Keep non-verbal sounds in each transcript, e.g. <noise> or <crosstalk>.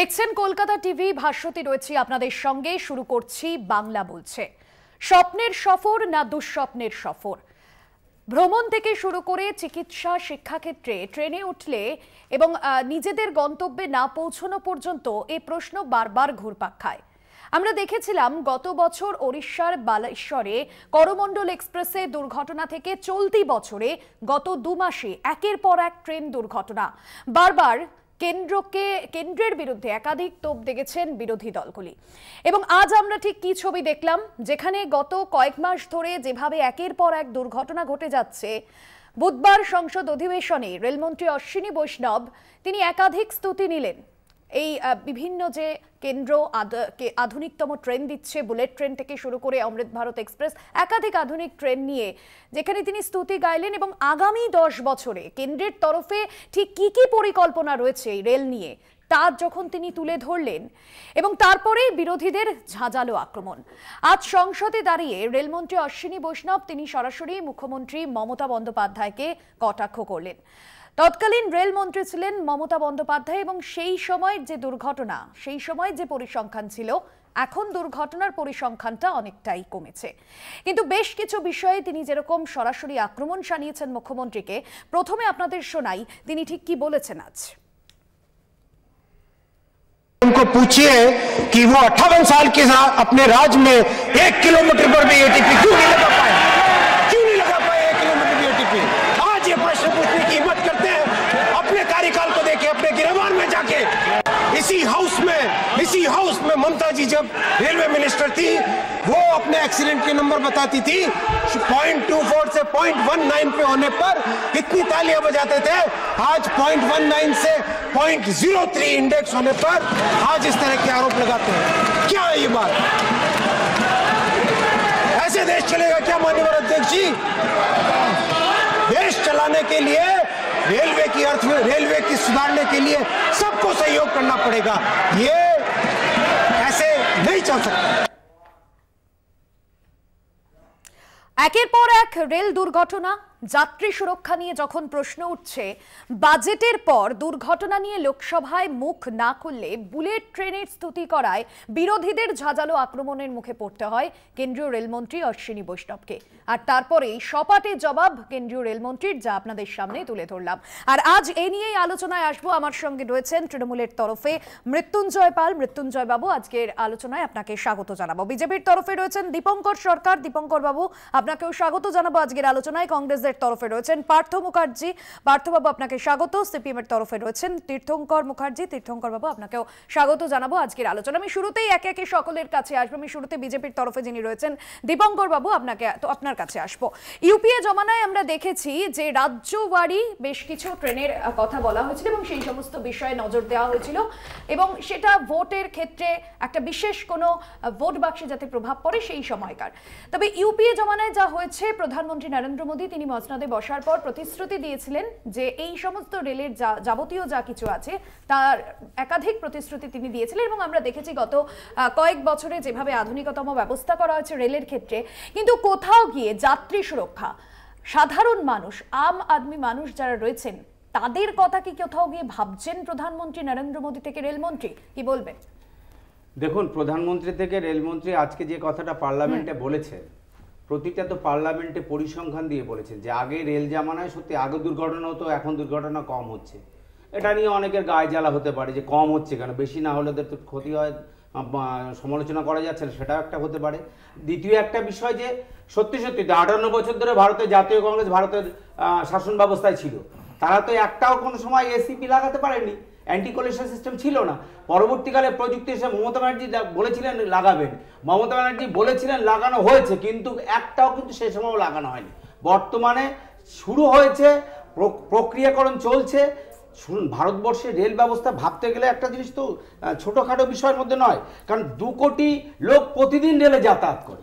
দেখছেন কলকাতা টিভি ভাষ্যতি রয়েছি আপনাদের সঙ্গে শুরু করছি বাংলা বলছে স্বপ্নের সফর না দুঃস্বপ্নের সফর ভ্রমণ থেকে শুরু করে চিকিৎসা শিক্ষাক্ষেত্রে ট্রেনে উঠলে এবং নিজেদের গন্তব্যে না পৌঁছানো পর্যন্ত এ প্রশ্ন বারবার ঘুরপাক খায় আমরা দেখেছিলাম গত বছর ওড়িশার বালেশ্বরে করমণ্ডল এক্সপ্রেসে দুর্ঘটনা থেকে চলতি বছরে গত দুমাসে একের পর এক ট্রেন দুর্ঘটনা বারবার কেন্দ্রকে কেন্দ্রের বিরুদ্ধে একাধিক তোপ দেখেছেন বিরোধী দলগুলি এবং আজ আমরা ঠিক কি ছবি দেখলাম যেখানে গত কয়েক মাস ধরে যেভাবে একের পর এক দুর্ঘটনা ঘটে যাচ্ছে বুধবার সংসদ অধিবেশনে রেলমন্ত্রী অশ্বিনী বৈষ্ণব তিনি একাধিক স্তুতি নিলেন এই বিভিন্ন যে কেন্দ্র আধুনিকতম ট্রেন দিচ্ছে বুলেট ট্রেন থেকে শুরু করে অমৃত ভারত এক্সপ্রেস একাধিক আধুনিক ট্রেন নিয়ে যেখানে তিনি স্তুতি গাইলেন এবং আগামী দশ বছরে কেন্দ্রের তরফে ঠিক কি কি পরিকল্পনা রয়েছে এই রেল নিয়ে তা যখন তিনি তুলে ধরলেন এবং তারপরে বিরোধীদের ঝাঁঝালো আক্রমণ আজ সংসদে দাঁড়িয়ে রেলমন্ত্রী অশ্বিনী বৈষ্ণব তিনি সরাসরি মুখ্যমন্ত্রী মমতা বন্দ্যোপাধ্যায়কে কটাক্ষ করলেন তৎকালীন রেলমন্ত্রী ছিলেন মমতা বন্দ্যোপাধ্যায় এবং সেই সময়ের যে দুর্ঘটনা সেই সময় যে পরিসংখ্যান ছিল এখন দুর্ঘটনার পরিসংখ্যানটা অনেকটাই কমেছে কিন্তু বেশ কিছু বিষয়ে তিনি যেরকম সরাসরি আক্রমণ জানিয়েছেন মুখ্যমন্ত্রীকে প্রথমে আপনাদের শোনাই তিনি ঠিক কি বলেছেন আজ उनको पूछिए कि वो अट्ठावन साल के अपने राज्य में एक किलोमीटर पर भी एटीपी क्यों नहीं लगा पाए हाउस में ममता जी जब रेलवे मिनिस्टर थी वो अपने एक्सीडेंट के नंबर बताती थी पॉइंट टू फोर से पॉइंट वन नाइन पे होने पर कितनी तालियां बजाते थे आज पॉइंट वन नाइन से पॉइंट जीरो थ्री इंडेक्स होने पर आज इस तरह के आरोप लगाते हैं क्या है ये बात ऐसे देश चलेगा क्या मान्यवर अध्यक्ष जी देश चलाने के लिए रेलवे की अर्थ रेलवे की सुधारने के लिए सबको सहयोग करना पड़ेगा ये ऐसे नहीं चल सकता একের পর এক রেল দুর্ঘটনা যাত্রী সুরক্ষা নিয়ে যখন প্রশ্ন উঠছে বাজেটের পর দুর্ঘটনা নিয়ে লোকসভায় মুখ না খুললে বুলেট ট্রেনের স্তুতি করায় বিরোধীদের ঝাঁঝালো আক্রমণের মুখে পড়তে হয় কেন্দ্রীয় রেলমন্ত্রী অশ্বিনী বৈষ্ণবকে আর তারপরেই সপাটে জবাব কেন্দ্রীয় রেলমন্ত্রীর যা আপনাদের সামনে তুলে ধরলাম আর আজ এ নিয়েই আলোচনায় আসবো আমার সঙ্গে রয়েছেন তৃণমূলের তরফে মৃত্যুঞ্জয় পাল মৃত্যুঞ্জয় বাবু আজকের আলোচনায় আপনাকে স্বাগত জানাবো বিজেপির তরফে রয়েছেন দীপঙ্কর সরকার দীপঙ্কর বাবু আপনাকেও স্বাগত জানাবো আজকের আলোচনায় কংগ্রেসের কংগ্রেসের তরফে রয়েছেন পার্থ মুখার্জি পার্থবাবু আপনাকে স্বাগত সিপিএম এর তরফে রয়েছেন তীর্থঙ্কর মুখার্জি তীর্থঙ্কর বাবু আপনাকেও স্বাগত জানাবো আজকের আলোচনা আমি শুরুতেই একে একে সকলের কাছে আসবো আমি শুরুতে বিজেপির তরফে যিনি রয়েছেন দীপঙ্কর বাবু আপনাকে তো আপনার কাছে আসবো ইউপিএ জমানায় আমরা দেখেছি যে রাজ্যবাড়ি বেশ কিছু ট্রেনের কথা বলা হয়েছিল এবং সেই সমস্ত বিষয়ে নজর দেওয়া হয়েছিল এবং সেটা ভোটের ক্ষেত্রে একটা বিশেষ কোনো ভোট বাক্সে যাতে প্রভাব পড়ে সেই সময়কার তবে ইউপিএ জমানায় যা হয়েছে প্রধানমন্ত্রী নরেন্দ্র মোদী তিনি মসনদে বসার পর প্রতিশ্রুতি দিয়েছিলেন যে এই সমস্ত রেলের যাবতীয় যা কিছু আছে তার একাধিক প্রতিশ্রুতি তিনি দিয়েছিলেন এবং আমরা দেখেছি গত কয়েক বছরে যেভাবে আধুনিকতম ব্যবস্থা করা হয়েছে রেলের ক্ষেত্রে কিন্তু কোথাও গিয়ে যাত্রী সুরক্ষা সাধারণ মানুষ আম আদমি মানুষ যারা রয়েছেন তাদের কথা কি কোথাও গিয়ে ভাবছেন প্রধানমন্ত্রী নরেন্দ্র মোদী থেকে রেলমন্ত্রী কি বলবেন দেখুন প্রধানমন্ত্রী থেকে রেলমন্ত্রী আজকে যে কথাটা পার্লামেন্টে বলেছে প্রতিটা তো পার্লামেন্টে পরিসংখ্যান দিয়ে বলেছেন যে আগে রেল জামানায় সত্যি আগে দুর্ঘটনা হতো এখন দুর্ঘটনা কম হচ্ছে এটা নিয়ে অনেকের গায়ে জ্বালা হতে পারে যে কম হচ্ছে কেন বেশি না হলে তো ক্ষতি হয় সমালোচনা করা যাচ্ছে না সেটাও একটা হতে পারে দ্বিতীয় একটা বিষয় যে সত্যি সত্যি তো আটান্ন বছর ধরে ভারতের জাতীয় কংগ্রেস ভারতের শাসন ব্যবস্থায় ছিল তারা তো একটাও কোনো সময় এসিপি লাগাতে পারেনি কলেশন সিস্টেম ছিল না পরবর্তীকালে প্রযুক্তি হিসেবে মমতা ব্যানার্জি বলেছিলেন লাগাবেন মমতা ব্যানার্জি বলেছিলেন লাগানো হয়েছে কিন্তু একটাও কিন্তু সে সময় লাগানো হয়নি বর্তমানে শুরু হয়েছে প্রক্রিয়াকরণ চলছে শুনুন ভারতবর্ষের রেল ব্যবস্থা ভাবতে গেলে একটা জিনিস তো ছোটোখাটো বিষয়ের মধ্যে নয় কারণ দু কোটি লোক প্রতিদিন রেলে যাতায়াত করে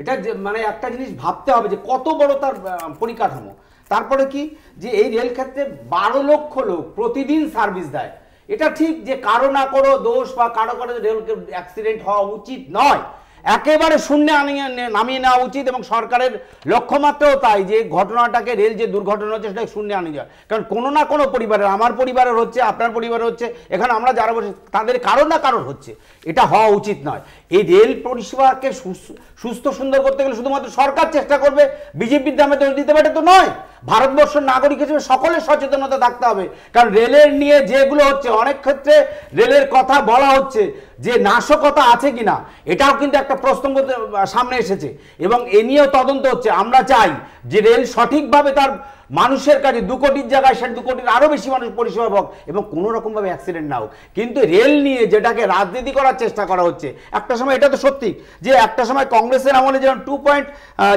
এটা মানে একটা জিনিস ভাবতে হবে যে কত বড় তার পরিকাঠামো তারপরে কি যে এই রেল ক্ষেত্রে বারো লক্ষ লোক প্রতিদিন সার্ভিস দেয় এটা ঠিক যে কারো না করো দোষ বা কারো কারো রেল অ্যাক্সিডেন্ট হওয়া উচিত নয় একেবারে শূন্য নামিয়ে নেওয়া উচিত এবং সরকারের লক্ষ্যমাত্রাও তাই যে ঘটনাটাকে রেল যে দুর্ঘটনা হচ্ছে সেটাকে শূন্য আনিয়ে যায় কারণ কোনো না কোনো পরিবারের আমার পরিবারের হচ্ছে আপনার পরিবারের হচ্ছে এখানে আমরা যারা বসে তাদের কারো না কারোর হচ্ছে এটা হওয়া উচিত নয় এই রেল পরিষেবাকে সুস্থ সুন্দর করতে গেলে শুধুমাত্র সরকার চেষ্টা করবে বিজেপির দামে দিতে পারে তো নয় ভারতবর্ষের নাগরিক হিসেবে সকলের সচেতনতা থাকতে হবে কারণ রেলের নিয়ে যেগুলো হচ্ছে অনেক ক্ষেত্রে রেলের কথা বলা হচ্ছে যে নাশকতা আছে কি না এটাও কিন্তু একটা প্রশ্ন সামনে এসেছে এবং এ নিয়েও তদন্ত হচ্ছে আমরা চাই যে রেল সঠিকভাবে তার মানুষের কাছে দু কোটির জায়গায় সে দু কোটির আরও বেশি মানুষ পরিষেবা পাক এবং কোনো রকমভাবে অ্যাক্সিডেন্ট না হোক কিন্তু রেল নিয়ে যেটাকে রাজনীতি করার চেষ্টা করা হচ্ছে একটা সময় এটা তো সত্যি যে একটা সময় কংগ্রেসের আমলে যেমন টু পয়েন্ট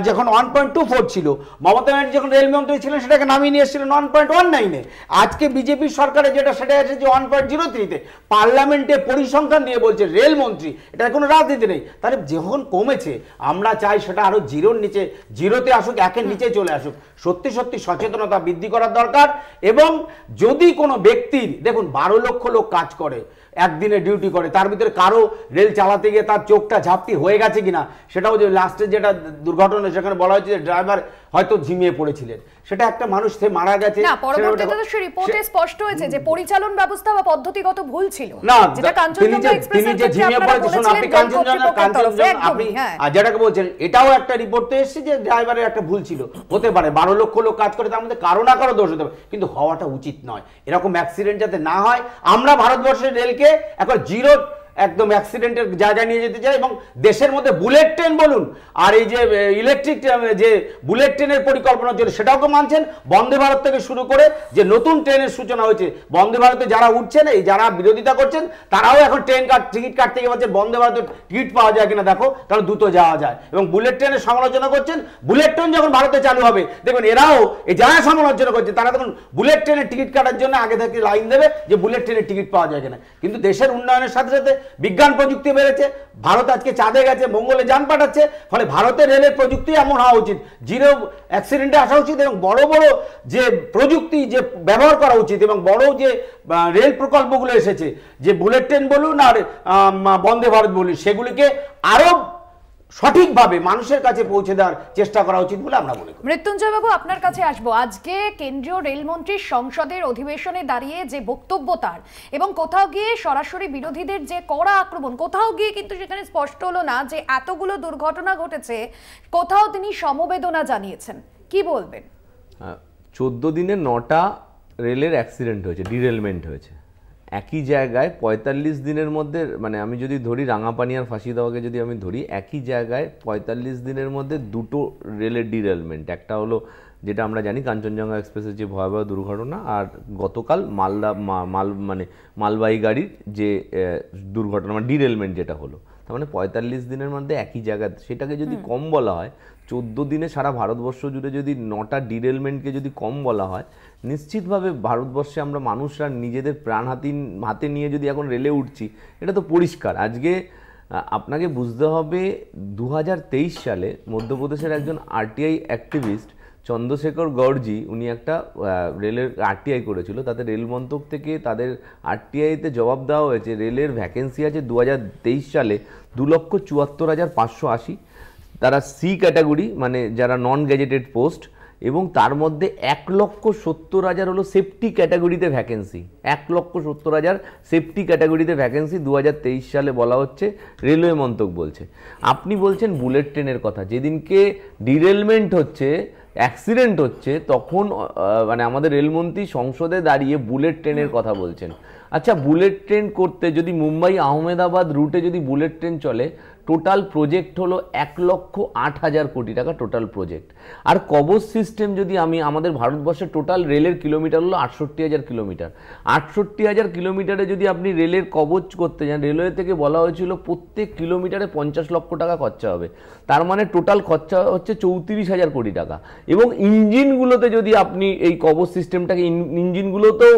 যখন ওয়ান পয়েন্ট টু ফোর ছিল মমতা ব্যানার্জি যখন রেলমন্ত্রী ছিলেন সেটাকে নামিয়ে নিয়ে এসেছিলেন ওয়ান পয়েন্ট ওয়ান নাইনে আজকে বিজেপি সরকারে যেটা সেটা এসেছে ওয়ান পয়েন্ট জিরো থ্রিতে পার্লামেন্টে পরিসংখ্যান দিয়ে বলছে রেলমন্ত্রী এটা কোনো রাজনীতি নেই তাহলে যখন কমেছে আমরা চাই সেটা আরও জিরোর নিচে জিরোতে আসুক একের নিচে চলে আসুক সত্যি সত্যি সচেতনতা বৃদ্ধি করার দরকার এবং যদি কোনো ব্যক্তির দেখুন বারো লক্ষ লোক কাজ করে একদিনে ডিউটি করে তার ভিতরে কারো রেল চালাতে গিয়ে তার চোখটা ঝাপটি হয়ে গেছে কিনা সেটাও যে লাস্টের যেটা দুর্ঘটনা সেখানে বলা হয়েছে যে ড্রাইভার হয়তো ঝিমিয়ে পড়েছিলেন সেটা একটা মানুষ সে মারা গেছে না পরবর্তীতে তো সে রিপোর্টে স্পষ্ট হয়েছে যে পরিচালন ব্যবস্থা বা পদ্ধতিগত ভুল ছিল না যেটা কাঞ্চনজঙ্ঘা এক্সপ্রেসের যে ঝিমিয়ে পড়েছে শুনুন আপনি কাঞ্চনজঙ্ঘা কাঞ্চনজঙ্ঘা আপনি হ্যাঁ। আর যেটাকে বলছেন এটাও একটা রিপোর্টে এসেছে যে ড্রাইভারের একটা ভুল ছিল হতে পারে বারো লক্ষ লোক কাজ করে তার মধ্যে কারো না কারো দোষ হতে পারে কিন্তু হওয়াটা উচিত নয় এরকম অ্যাক্সিডেন্ট যাতে না হয় আমরা ভারতবর্ষের রেলকে এখন জিরো একদম অ্যাক্সিডেন্টের জায়গায় নিয়ে যেতে চায় এবং দেশের মধ্যে বুলেট ট্রেন বলুন আর এই যে ইলেকট্রিক যে বুলেট ট্রেনের পরিকল্পনা সেটাও তো মানছেন বন্দে ভারত থেকে শুরু করে যে নতুন ট্রেনের সূচনা হয়েছে বন্দে ভারতে যারা উঠছেন এই যারা বিরোধিতা করছেন তারাও এখন ট্রেন কাট টিকিট কাটতে গিয়ে বলছেন বন্দে ভারতের টিকিট পাওয়া যায় কিনা দেখো তাহলে দ্রুত যাওয়া যায় এবং বুলেট ট্রেনের সমালোচনা করছেন বুলেট ট্রেন যখন ভারতে চালু হবে দেখুন এরাও এই যারা সমালোচনা করছে তারা তখন বুলেট ট্রেনের টিকিট কাটার জন্য আগে থেকে লাইন দেবে যে বুলেট ট্রেনের টিকিট পাওয়া যায় কিনা কিন্তু দেশের উন্নয়নের সাথে সাথে বিজ্ঞান প্রযুক্তি বেড়েছে ভারত আজকে চাঁদে গেছে মঙ্গলে যান পাঠাচ্ছে ফলে ভারতের রেলের প্রযুক্তি এমন হওয়া উচিত জিরো অ্যাক্সিডেন্টে আসা উচিত এবং বড় বড় যে প্রযুক্তি যে ব্যবহার করা উচিত এবং বড় যে রেল প্রকল্পগুলো এসেছে যে বুলেট ট্রেন বলুন আর বন্দে ভারত বলুন সেগুলিকে আরও সঠিকভাবে মানুষের কাছে পৌঁছে দেওয়ার চেষ্টা করা উচিত বলে আমরা মনে করি মৃত্যুঞ্জয় বাবু আপনার কাছে আসবো আজকে কেন্দ্রীয় রেলমন্ত্রী সংসদের অধিবেশনে দাঁড়িয়ে যে বক্তব্য তার এবং কোথাও গিয়ে সরাসরি বিরোধীদের যে কড়া আক্রমণ কোথাও গিয়ে কিন্তু সেখানে স্পষ্ট হলো না যে এতগুলো দুর্ঘটনা ঘটেছে কোথাও তিনি সমবেদনা জানিয়েছেন কি বলবেন চোদ্দ দিনে নটা রেলের অ্যাক্সিডেন্ট হয়েছে ডিরেলমেন্ট হয়েছে একই জায়গায় পঁয়তাল্লিশ দিনের মধ্যে মানে আমি যদি ধরি রাঙাপানি আর ফাঁসি দেওয়াকে যদি আমি ধরি একই জায়গায় পঁয়তাল্লিশ দিনের মধ্যে দুটো রেলের ডিরেলমেন্ট একটা হলো যেটা আমরা জানি কাঞ্চনজঙ্ঘা এক্সপ্রেসের যে ভয়াবহ দুর্ঘটনা আর গতকাল মালদা মাল মানে মালবাহী গাড়ির যে দুর্ঘটনা মানে ডিরেলমেন্ট যেটা হলো তার মানে পঁয়তাল্লিশ দিনের মধ্যে একই জায়গা সেটাকে যদি কম বলা হয় চোদ্দো দিনে সারা ভারতবর্ষ জুড়ে যদি নটা ডিরেলমেন্টকে যদি কম বলা হয় নিশ্চিতভাবে ভারতবর্ষে আমরা মানুষরা নিজেদের প্রাণ হাতি হাতে নিয়ে যদি এখন রেলে উঠছি এটা তো পরিষ্কার আজকে আপনাকে বুঝতে হবে দু সালে মধ্যপ্রদেশের একজন আরটিআই অ্যাক্টিভিস্ট চন্দ্রশেখর গড়জি উনি একটা রেলের আরটিআই করেছিল তাতে রেল মন্ত্রক থেকে তাদের আরটিআইতে জবাব দেওয়া হয়েছে রেলের ভ্যাকেন্সি আছে দু সালে দু লক্ষ চুয়াত্তর হাজার পাঁচশো আশি তারা সি ক্যাটাগরি মানে যারা নন গ্যাজেটেড পোস্ট এবং তার মধ্যে এক লক্ষ সত্তর হাজার হলো সেফটি ক্যাটাগরিতে ভ্যাকেন্সি এক লক্ষ সত্তর হাজার সেফটি ক্যাটাগরিতে ভ্যাকেন্সি দু সালে বলা হচ্ছে রেলওয়ে মন্ত্রক বলছে আপনি বলছেন বুলেট ট্রেনের কথা যেদিনকে ডিরেলমেন্ট হচ্ছে অ্যাক্সিডেন্ট হচ্ছে তখন মানে আমাদের রেলমন্ত্রী সংসদে দাঁড়িয়ে বুলেট ট্রেনের কথা বলছেন আচ্ছা বুলেট ট্রেন করতে যদি মুম্বাই আহমেদাবাদ রুটে যদি বুলেট ট্রেন চলে টোটাল প্রজেক্ট হলো এক লক্ষ আট হাজার কোটি টাকা টোটাল প্রজেক্ট আর কবচ সিস্টেম যদি আমি আমাদের ভারতবর্ষের টোটাল রেলের কিলোমিটার হলো আটষট্টি হাজার কিলোমিটার আটষট্টি হাজার কিলোমিটারে যদি আপনি রেলের কবচ করতে যান রেলওয়ে থেকে বলা হয়েছিল প্রত্যেক কিলোমিটারে পঞ্চাশ লক্ষ টাকা খরচা হবে তার মানে টোটাল খরচা হচ্ছে চৌত্রিশ হাজার কোটি টাকা এবং ইঞ্জিনগুলোতে যদি আপনি এই কবচ সিস্টেমটাকে ইঞ্জিনগুলোতেও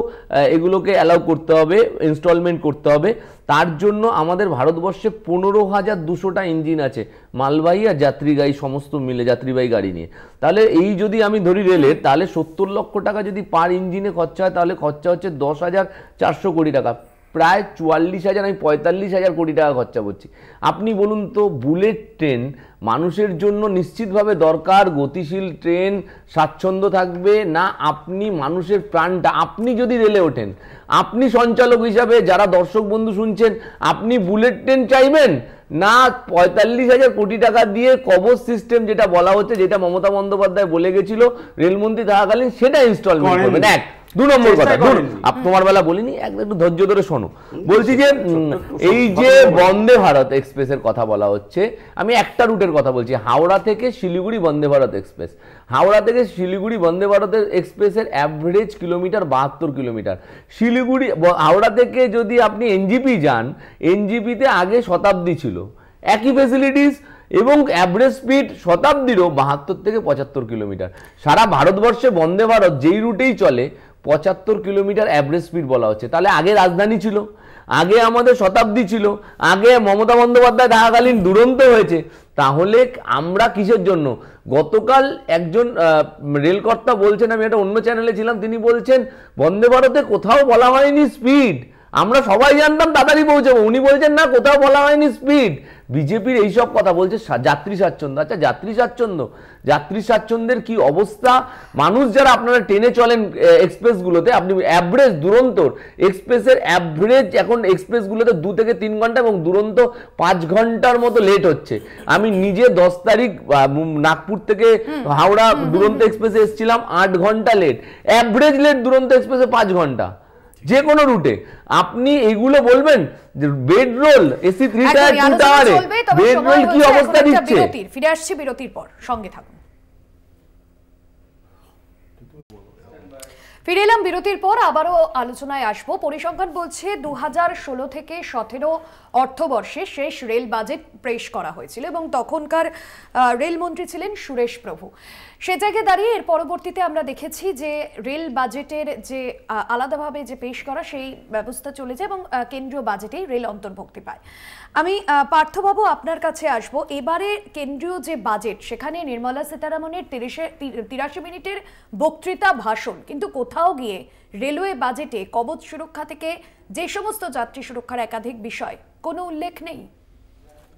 এগুলোকে অ্যালাউ করতে হবে ইনস্টলমেন্ট করতে হবে তার জন্য আমাদের ভারতবর্ষে পনেরো হাজার দুশোটা ইঞ্জিন আছে মালবাহী আর যাত্রীবাহী সমস্ত মিলে যাত্রীবাহী গাড়ি নিয়ে তাহলে এই যদি আমি ধরি রেলের তাহলে সত্তর লক্ষ টাকা যদি পার ইঞ্জিনে খরচা হয় তাহলে খরচা হচ্ছে দশ হাজার চারশো কোটি টাকা প্রায় চুয়াল্লিশ হাজার আমি পঁয়তাল্লিশ হাজার কোটি টাকা খরচা করছি আপনি বলুন তো বুলেট ট্রেন মানুষের জন্য নিশ্চিতভাবে দরকার গতিশীল ট্রেন স্বাচ্ছন্দ্য থাকবে না আপনি মানুষের প্রাণটা আপনি যদি রেলে ওঠেন আপনি সঞ্চালক হিসাবে যারা দর্শক বন্ধু শুনছেন আপনি বুলেট ট্রেন চাইবেন না পঁয়তাল্লিশ হাজার কোটি টাকা দিয়ে কবচ সিস্টেম যেটা বলা হচ্ছে যেটা মমতা বন্দ্যোপাধ্যায় বলে গেছিল রেলমন্ত্রী থাকাকালীন সেটা ইনস্টলমেন্ট করবেন এক দু নম্বর কথা তোমার বেলা বলিনি একটু ধৈর্য ধরে শোনো বলছি যে এই যে বন্দে ভারত এক্সপ্রেসের কথা বলা হচ্ছে আমি একটা রুটের কথা বলছি হাওড়া থেকে শিলিগুড়ি বন্দে ভারত এক্সপ্রেস হাওড়া থেকে শিলিগুড়ি বন্দে ভারতের এক্সপ্রেসের অ্যাভারেজ কিলোমিটার বাহাত্তর কিলোমিটার শিলিগুড়ি হাওড়া থেকে যদি আপনি এনজিপি যান এনজিপিতে আগে শতাব্দী ছিল একই ফেসিলিটিস এবং অ্যাভারেজ স্পিড শতাব্দীরও বাহাত্তর থেকে পঁচাত্তর কিলোমিটার সারা ভারতবর্ষে বন্দে ভারত যেই রুটেই চলে পঁচাত্তর কিলোমিটার অ্যাভারেজ স্পিড বলা হচ্ছে তাহলে আগে রাজধানী ছিল আগে আমাদের শতাব্দী ছিল আগে মমতা বন্দ্যোপাধ্যায় দেখাকালীন দুরন্ত হয়েছে তাহলে আমরা কিসের জন্য গতকাল একজন রেলকর্তা বলছেন আমি একটা অন্য চ্যানেলে ছিলাম তিনি বলছেন বন্দে ভারতে কোথাও বলা হয়নি স্পিড আমরা সবাই জানতাম তাড়াতাড়ি পৌঁছাবো উনি বলছেন না কোথাও বলা হয়নি স্পিড বিজেপির এইসব কথা বলছে যাত্রী স্বাচ্ছন্দ্য আচ্ছা যাত্রী স্বাচ্ছন্দ্য যাত্রী স্বাচ্ছন্দ্যের কি অবস্থা মানুষ যারা আপনারা ট্রেনে চলেন এক্সপ্রেসগুলোতে আপনি অ্যাভারেজ দুরন্তর এক্সপ্রেসের অ্যাভারেজ এখন এক্সপ্রেসগুলোতে দু থেকে তিন ঘন্টা এবং দুরন্ত পাঁচ ঘন্টার মতো লেট হচ্ছে আমি নিজে দশ তারিখ নাগপুর থেকে হাওড়া দুরন্ত এক্সপ্রেসে এসেছিলাম আট ঘন্টা লেট অ্যাভারেজ লেট দুরন্ত এক্সপ্রেসে পাঁচ ঘন্টা যে কোনো রুটে আপনি এগুলো বলবেন bed roll AC three tier two টাওয়ারে বেড রোল কি অবস্থা দিচ্ছে ফিরে আসছি বিরতির পর সঙ্গে থাকুন ফিরে এলাম বিরতির পর আবারও আলোচনায় আসবো পরিসংখ্যান বলছে দু হাজার থেকে সতেরো অর্থবর্ষে শেষ রেল বাজেট পেশ করা হয়েছিল এবং তখনকার রেলমন্ত্রী ছিলেন সুরেশ প্রভু সে জায়গায় দাঁড়িয়ে এর পরবর্তীতে আমরা দেখেছি যে রেল বাজেটের যে আলাদাভাবে যে পেশ করা সেই ব্যবস্থা চলে যায় এবং কেন্দ্রীয় বাজেটেই রেল অন্তর্ভুক্তি পায় আমি পার্থবাবু আপনার কাছে আসব এবারে কেন্দ্রীয় যে বাজেট সেখানে নির্মলা সীতারামনের তিরিশে তিরাশি মিনিটের বক্তৃতা ভাষণ কিন্তু কোথাও গিয়ে রেলওয়ে বাজেটে কবচ সুরক্ষা থেকে যে সমস্ত যাত্রী সুরক্ষার একাধিক বিষয় কোনো উল্লেখ নেই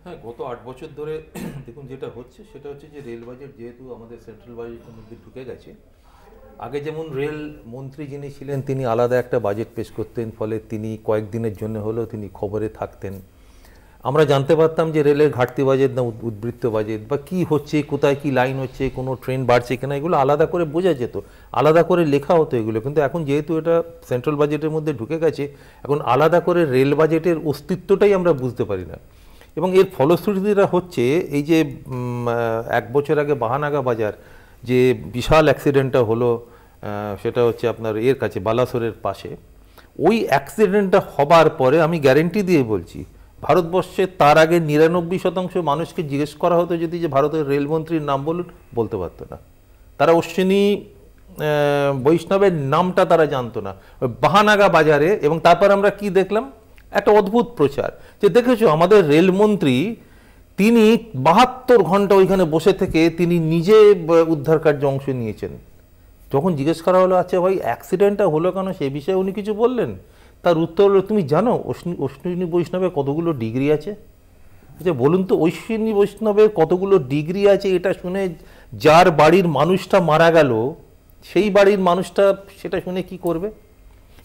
হ্যাঁ গত আট বছর ধরে <clears throat> দেখুন যেটা হচ্ছে সেটা হচ্ছে যে রেল বাজেট যেহেতু আমাদের সেন্ট্রাল বাজেটের মধ্যে ঢুকে গেছে আগে যেমন রেল মন্ত্রী যিনি ছিলেন তিনি আলাদা একটা বাজেট পেশ করতেন ফলে তিনি কয়েকদিনের জন্য হলেও তিনি খবরে থাকতেন আমরা জানতে পারতাম যে রেলের ঘাটতি বাজেট না উদ্বৃত্ত বাজেট বা কি হচ্ছে কোথায় কি লাইন হচ্ছে কোনো ট্রেন বাড়ছে কিনা এগুলো আলাদা করে বোঝা যেত আলাদা করে লেখা হতো এগুলো কিন্তু এখন যেহেতু এটা সেন্ট্রাল বাজেটের মধ্যে ঢুকে গেছে এখন আলাদা করে রেল বাজেটের অস্তিত্বটাই আমরা বুঝতে পারি না এবং এর ফলশ্রুতিটা হচ্ছে এই যে এক বছর আগে বাহানাগা বাজার যে বিশাল অ্যাক্সিডেন্টটা হলো সেটা হচ্ছে আপনার এর কাছে বালাসোরের পাশে ওই অ্যাক্সিডেন্টটা হবার পরে আমি গ্যারেন্টি দিয়ে বলছি ভারতবর্ষে তার আগে নিরানব্বই শতাংশ মানুষকে জিজ্ঞেস করা হতো যদি যে ভারতের রেলমন্ত্রীর নাম বলুন বলতে পারতো না তারা অশ্বিনী বৈষ্ণবের নামটা তারা জানতো না বাহানাগা বাজারে এবং তারপর আমরা কি দেখলাম একটা অদ্ভুত প্রচার যে দেখেছো আমাদের রেলমন্ত্রী তিনি বাহাত্তর ঘন্টা ওইখানে বসে থেকে তিনি নিজে উদ্ধার কার্যে অংশ নিয়েছেন যখন জিজ্ঞেস করা হলো আচ্ছা ভাই অ্যাক্সিডেন্টটা হলো কেন সে বিষয়ে উনি কিছু বললেন তার উত্তর হলো তুমি জানো অশ্বিনী বৈষ্ণবের কতগুলো ডিগ্রি আছে আচ্ছা বলুন তো অশ্বিনী বৈষ্ণবের কতগুলো ডিগ্রি আছে এটা শুনে যার বাড়ির মানুষটা মারা গেল সেই বাড়ির মানুষটা সেটা শুনে কি করবে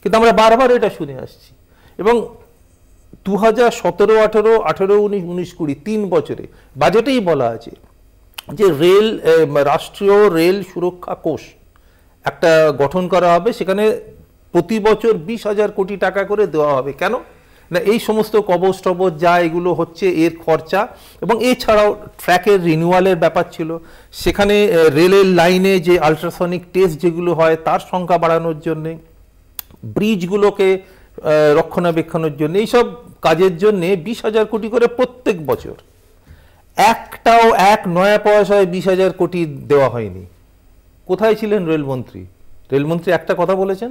কিন্তু আমরা বারবার এটা শুনে আসছি এবং দু হাজার সতেরো আঠেরো আঠেরো উনিশ উনিশ কুড়ি তিন বছরে বাজেটেই বলা আছে যে রেল রাষ্ট্রীয় রেল সুরক্ষা কোষ একটা গঠন করা হবে সেখানে প্রতি বছর বিশ হাজার কোটি টাকা করে দেওয়া হবে কেন না এই সমস্ত কবচ টবচ যা এগুলো হচ্ছে এর খরচা এবং এছাড়াও ট্র্যাকের রিনিউয়ালের ব্যাপার ছিল সেখানে রেলের লাইনে যে আলট্রাসনিক টেস্ট যেগুলো হয় তার সংখ্যা বাড়ানোর জন্যে ব্রিজগুলোকে রক্ষণাবেক্ষণের জন্য এইসব কাজের জন্যে বিশ হাজার কোটি করে প্রত্যেক বছর একটাও এক নয়া পয়সায় বিশ হাজার কোটি দেওয়া হয়নি কোথায় ছিলেন রেলমন্ত্রী রেলমন্ত্রী একটা কথা বলেছেন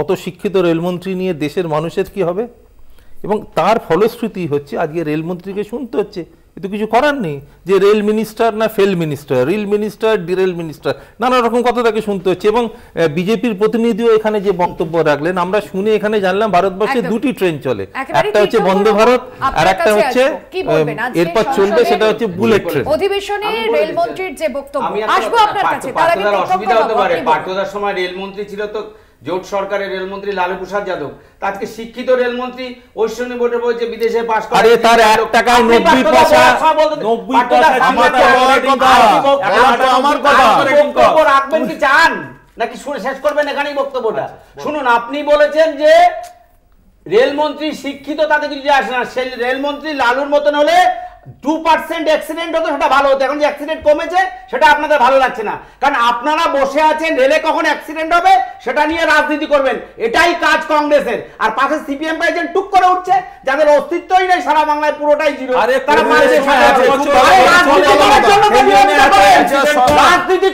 অত শিক্ষিত রেলমন্ত্রী নিয়ে দেশের মানুষের কি হবে এবং তার ফলশ্রুতি হচ্ছে আজকে রেলমন্ত্রীকে শুনতে হচ্ছে এ তো কিছু করার নেই যে রেল মিনিস্টার না fail minister rail minister derail minister নানা রকম কথা তাকে শুনতে হচ্ছে এবং বিজেপির প্রতিনিধিও এখানে যে বক্তব্য রাখলেন আমরা শুনে এখানে জানলাম ভারতবর্ষে দুটি ট্রেন চলে একটা হচ্ছে বন্ধ ভারত আর একটা হচ্ছে এরপর চলবে সেটা হচ্ছে বুলেট ট্রেন অধিবেশনে রেলমন্ত্রীর যে বক্তব্য আসবো আপনার কাছে তার আগে অসুবিধা হতে পারে পার্টদার সময় রেলমন্ত্রী ছিল তো জোট সরকারের রেলমন্ত্রী লালু প্রসাদ যাদব তাকে শিক্ষিত রেলমন্ত্রী ঐশ্বরী ভোটে বলছে বিদেশে পাস করে তার টাকা পয়সা রাখবেন কি চান নাকি শুনে শেষ করবেন এখানেই বক্তব্যটা আচ্ছা, শুনুন আপনি বলেছেন যে রেলমন্ত্রী শিক্ষিত তাদের কিছু আসে না সেই রেলমন্ত্রী লালুর মতন হলে টু পার্সেন্ট অ্যাক্সিডেন্ট হতো সেটা ভালো হতো এখন যে অ্যাক্সিডেন্ট কমেছে সেটা আপনাদের ভালো লাগছে না কারণ আপনারা বসে আছেন রেলে কখন অ্যাক্সিডেন্ট হবে সেটা নিয়ে রাজনীতি করবেন এটাই কাজ কংগ্রেসের আর পাশে সিপিএম পাইছেন টুক করে উঠছে যাদের অস্তিত্বই নেই সারা বাংলায় পুরোটাই জিরো রাজনীতি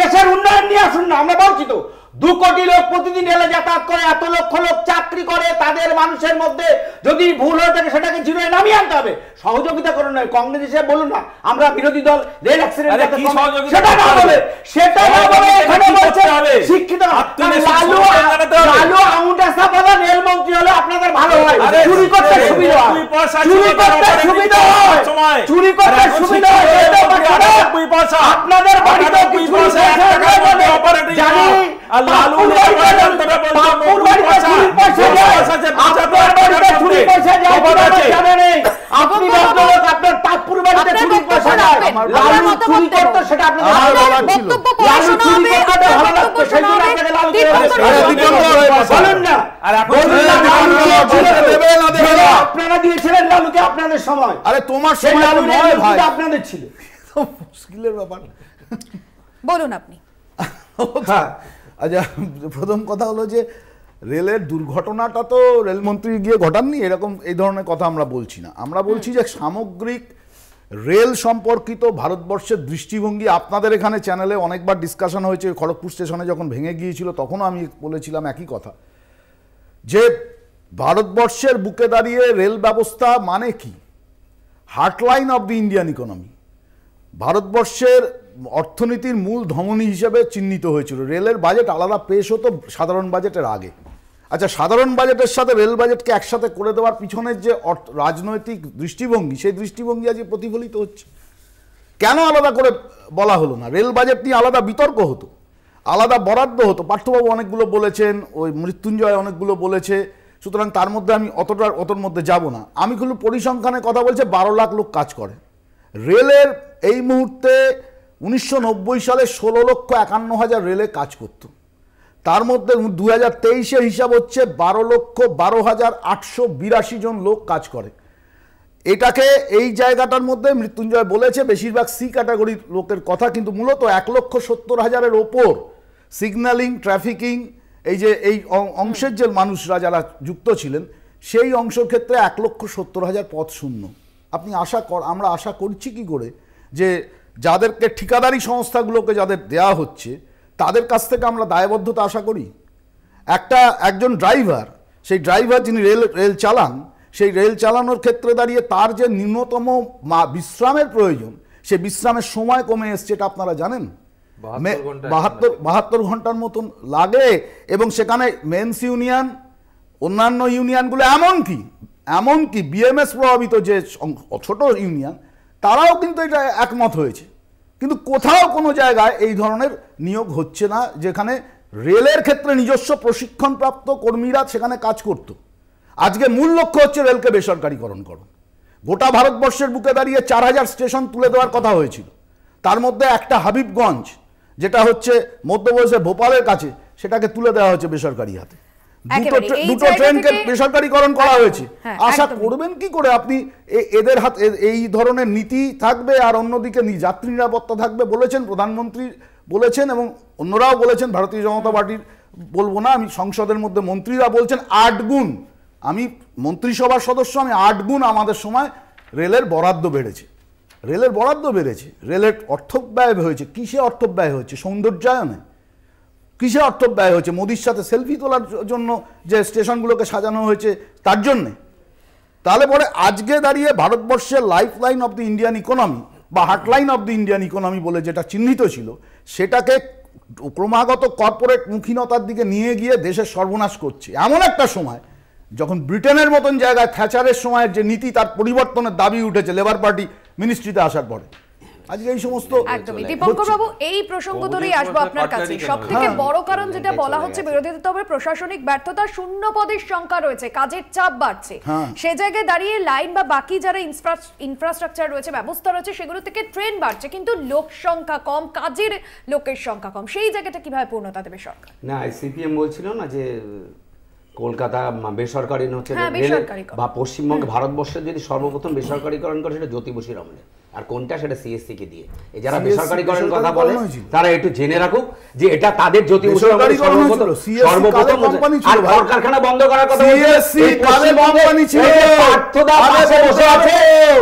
দেশের উন্নয়ন নিয়ে আসুন না আমরা বলছি তো দু কোটি লোক প্রতিদিন এলে যাতায়াত করে এত লক্ষ লোক চাকরি করে তাদের মানুষের মধ্যে যদি ভুল হয়ে থাকে সেটাকে জিরোয় নামিয়ে আনতে হবে সহযোগিতা করুন নয় কংগ্রেস হিসেবে বলুন না আমরা বিরোধী দল রেল অ্যাক্সিডেন্ট সেটা না বলে সেটা না বলে এখানে বলছে শিক্ষিত লালু লালু আউটা সাপাদা রেল মন্ত্রী হলে আপনাদের ভালো হয় চুরি করতে সুবিধা চুরি করতে সুবিধা হয় চুরি করতে সুবিধা হয় আপনাদের বাড়িতে জানি লালু আপনারা দিয়েছিলেন লালুকে আপনাদের সময় আরে তোমার সময় আপনাদের ছিল <laughs> মুশকিলের ব্যাপার বলুন আপনি হ্যাঁ আচ্ছা প্রথম কথা হলো যে রেলের দুর্ঘটনাটা তো রেলমন্ত্রী গিয়ে ঘটাননি এরকম এই ধরনের কথা আমরা বলছি না আমরা বলছি যে সামগ্রিক রেল সম্পর্কিত ভারতবর্ষের দৃষ্টিভঙ্গি আপনাদের এখানে চ্যানেলে অনেকবার ডিসকাশন হয়েছে খড়গপুর স্টেশনে যখন ভেঙে গিয়েছিল তখনও আমি বলেছিলাম একই কথা যে ভারতবর্ষের বুকে দাঁড়িয়ে রেল ব্যবস্থা মানে কি heartline of the Indian economy ভারতবর্ষের অর্থনীতির মূল ধমনী হিসেবে চিহ্নিত হয়েছিল রেলের বাজেট আলাদা পেশ হতো সাধারণ বাজেটের আগে আচ্ছা সাধারণ বাজেটের সাথে রেল বাজেটকে একসাথে করে দেওয়ার পিছনের যে রাজনৈতিক দৃষ্টিভঙ্গি সেই দৃষ্টিভঙ্গি আজকে প্রতিফলিত হচ্ছে কেন আলাদা করে বলা হলো না রেল বাজেট নিয়ে আলাদা বিতর্ক হতো আলাদা বরাদ্দ হতো পার্থবাবু অনেকগুলো বলেছেন ওই মৃত্যুঞ্জয় অনেকগুলো বলেছে সুতরাং তার মধ্যে আমি অতটা অতর মধ্যে যাব না আমি খুব পরিসংখ্যানে কথা বলছে বারো লাখ লোক কাজ করে রেলের এই মুহূর্তে উনিশশো সালে ষোলো লক্ষ একান্ন হাজার রেলে কাজ করত তার মধ্যে দু হাজার তেইশের হিসাব হচ্ছে বারো লক্ষ বারো হাজার আটশো বিরাশি জন লোক কাজ করে এটাকে এই জায়গাটার মধ্যে মৃত্যুঞ্জয় বলেছে বেশিরভাগ সি ক্যাটাগরির লোকের কথা কিন্তু মূলত এক লক্ষ সত্তর হাজারের ওপর সিগন্যালিং ট্রাফিকিং এই যে এই অংশের যে মানুষরা যারা যুক্ত ছিলেন সেই অংশের ক্ষেত্রে এক লক্ষ সত্তর হাজার পথ শূন্য আপনি আশা কর আমরা আশা করছি কি করে যে যাদেরকে ঠিকাদারি সংস্থাগুলোকে যাদের দেয়া হচ্ছে তাদের কাছ থেকে আমরা দায়বদ্ধতা আশা করি একটা একজন ড্রাইভার সেই ড্রাইভার যিনি রেল রেল চালান সেই রেল চালানোর ক্ষেত্রে দাঁড়িয়ে তার যে ন্যূনতম মা বিশ্রামের প্রয়োজন সে বিশ্রামের সময় কমে এসছে এটা আপনারা জানেন বাহাত্তর বাহাত্তর ঘন্টার মতন লাগে এবং সেখানে মেন্স ইউনিয়ন অন্যান্য ইউনিয়নগুলো এমনকি এমনকি বিএমএস প্রভাবিত যে ছোট ইউনিয়ন তারাও কিন্তু এটা একমত হয়েছে কিন্তু কোথাও কোনো জায়গায় এই ধরনের নিয়োগ হচ্ছে না যেখানে রেলের ক্ষেত্রে নিজস্ব প্রশিক্ষণপ্রাপ্ত কর্মীরা সেখানে কাজ করত আজকে মূল লক্ষ্য হচ্ছে রেলকে বেসরকারীকরণ করণ গোটা ভারতবর্ষের বুকে দাঁড়িয়ে চার হাজার স্টেশন তুলে দেওয়ার কথা হয়েছিল তার মধ্যে একটা হাবিবগঞ্জ যেটা হচ্ছে মধ্যপ্রদেশের ভোপালের কাছে সেটাকে তুলে দেওয়া হয়েছে বেসরকারি হাতে দুটো দুটো ট্রেনকে বেসরকারীকরণ করা হ্যাঁ, হয়েছে হ্যাঁ, আশা করবেন কি করে আপনি এদের হাত এই ধরনের নীতি থাকবে আর অন্যদিকে যাত্রী নিরাপত্তা থাকবে বলেছেন প্রধানমন্ত্রী বলেছেন এবং অন্যরাও বলেছেন ভারতীয় জনতা পার্টির বলবো না আমি সংসদের মধ্যে মন্ত্রীরা বলছেন আট গুণ আমি মন্ত্রিসভার সদস্য আমি আট গুণ আমাদের সময় রেলের বরাদ্দ বেড়েছে রেলের বরাদ্দ বেড়েছে রেলের অর্থ ব্যয় হয়েছে কিসে অর্থ ব্যয় হয়েছে সৌন্দর্যায়নে কিসে অর্থ ব্যয় হয়েছে মোদির সাথে সেলফি তোলার জন্য যে স্টেশনগুলোকে সাজানো হয়েছে তার জন্যে তাহলে পরে আজকে দাঁড়িয়ে ভারতবর্ষের life line of the Indian economy বা heartline of the Indian economy বলে যেটা চিহ্নিত ছিল সেটাকে ক্রমাগত কর্পোরেট মুখীনতার দিকে নিয়ে গিয়ে দেশের সর্বনাশ করছে এমন একটা সময় যখন ব্রিটেনের মতন জায়গায় থ্যাচারের সময়ের যে নীতি তার পরিবর্তনের দাবি উঠেছে লেবার পার্টি মিনিস্ট্রিতে আসার পরে আজকে এই সমস্ত একদমই দীপঙ্কর বাবু এই প্রসঙ্গ ধরেই আসবো আপনার কাছে সবথেকে বড় কারণ হ্যাঁ, যেটা হ্যাঁ, বলা হচ্ছে তবে প্রশাসনিক ব্যর্থতা শূন্য পদের সংখ্যা রয়েছে কাজের চাপ বাড়ছে হ্যাঁ। সে জায়গায় দাঁড়িয়ে লাইন বা বাকি যারা ইনফ্রাস্ট্রাকচার রয়েছে ব্যবস্থা রয়েছে সেগুলো থেকে ট্রেন বাড়ছে কিন্তু লোক সংখ্যা কম কাজের লোকের সংখ্যা কম সেই জায়গাটা কিভাবে পূর্ণতা দেবে সরকার না সিপিএম বলছিল না যে কলকাতা বেসরকারি হচ্ছে বা পশ্চিমবঙ্গে ভারতবর্ষে যদি সর্বপ্রথম বেসরকারিকরণ করে সেটা জ্যোতি বসুর আমলে আর কোনটা সেটা সিএসসি কে দিয়ে এই যারা বেসরকারিকরণের কথা বলে তারা একটু জেনে রাখুক যে এটা তাদের জ্যোতি সর্বপ্রথম কোম্পানি ছিল আর কারখানা বন্ধ করার কথা সিএসসি কাদের কোম্পানি ছিল পার্থদা পাশে বসে আছে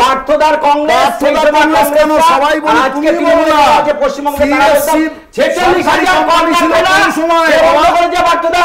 পার্থদার কংগ্রেস পার্থদার কংগ্রেস কেন সবাই বলে আজকে কি বলে আজকে পশ্চিমবঙ্গে তারা সিএসসি 46 হাজার কোম্পানি ছিল সময় বন্ধ করে যে পার্থদা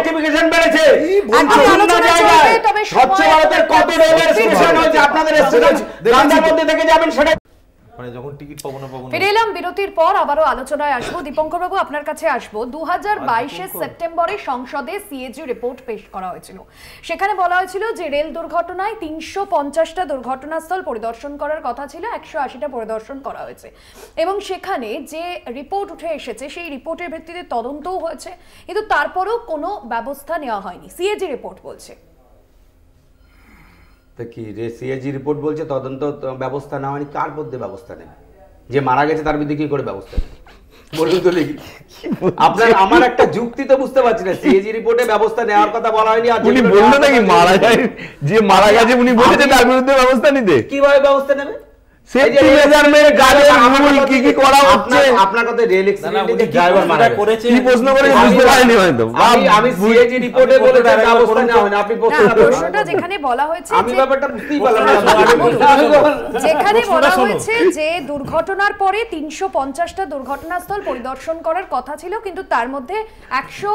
ইলেকট্রিফিকেশন বেড়েছে স্বচ্ছ ভারতের কত রেলের স্টেশন হয়েছে আপনাদের স্টেশন থেকে যাবেন সেটা মানে যখন টিকিট পাবো না পাবো না ফিরে এলাম বিরতির পর আবারও আলোচনায় আসবো দীপঙ্কর বাবু আপনার কাছে আসবো দু হাজার সেপ্টেম্বরে সংসদে সিএজি রিপোর্ট পেশ করা হয়েছিল সেখানে বলা হয়েছিল যে রেল দুর্ঘটনায় তিনশো পঞ্চাশটা দুর্ঘটনাস্থল পরিদর্শন করার কথা ছিল একশো আশিটা পরিদর্শন করা হয়েছে এবং সেখানে যে রিপোর্ট উঠে এসেছে সেই রিপোর্টের ভিত্তিতে তদন্তও হয়েছে কিন্তু তারপরেও কোনো ব্যবস্থা নেওয়া হয়নি সিএজি রিপোর্ট বলছে কি সিএজি রিপোর্ট বলছে তদন্ত ব্যবস্থা হয়নি কার মধ্যে ব্যবস্থা যে মারা গেছে তার বিরুদ্ধে কি করে ব্যবস্থা নেই বলুন তো আপনার আমার একটা যুক্তি তো বুঝতে পারছি না সিএজি রিপোর্টে ব্যবস্থা নেওয়ার কথা বলা হয়নি আর উনি বললেন নাকি মারা যায় যে মারা গেছে উনি বলেছে তার বিরুদ্ধে ব্যবস্থা নিতে কিভাবে ব্যবস্থা নেবে যেখানে বলা হয়েছে যে দুর্ঘটনার পরে পঞ্চাশটা দুর্ঘটনাস্থল পরিদর্শন করার কথা ছিল কিন্তু তার মধ্যে একশো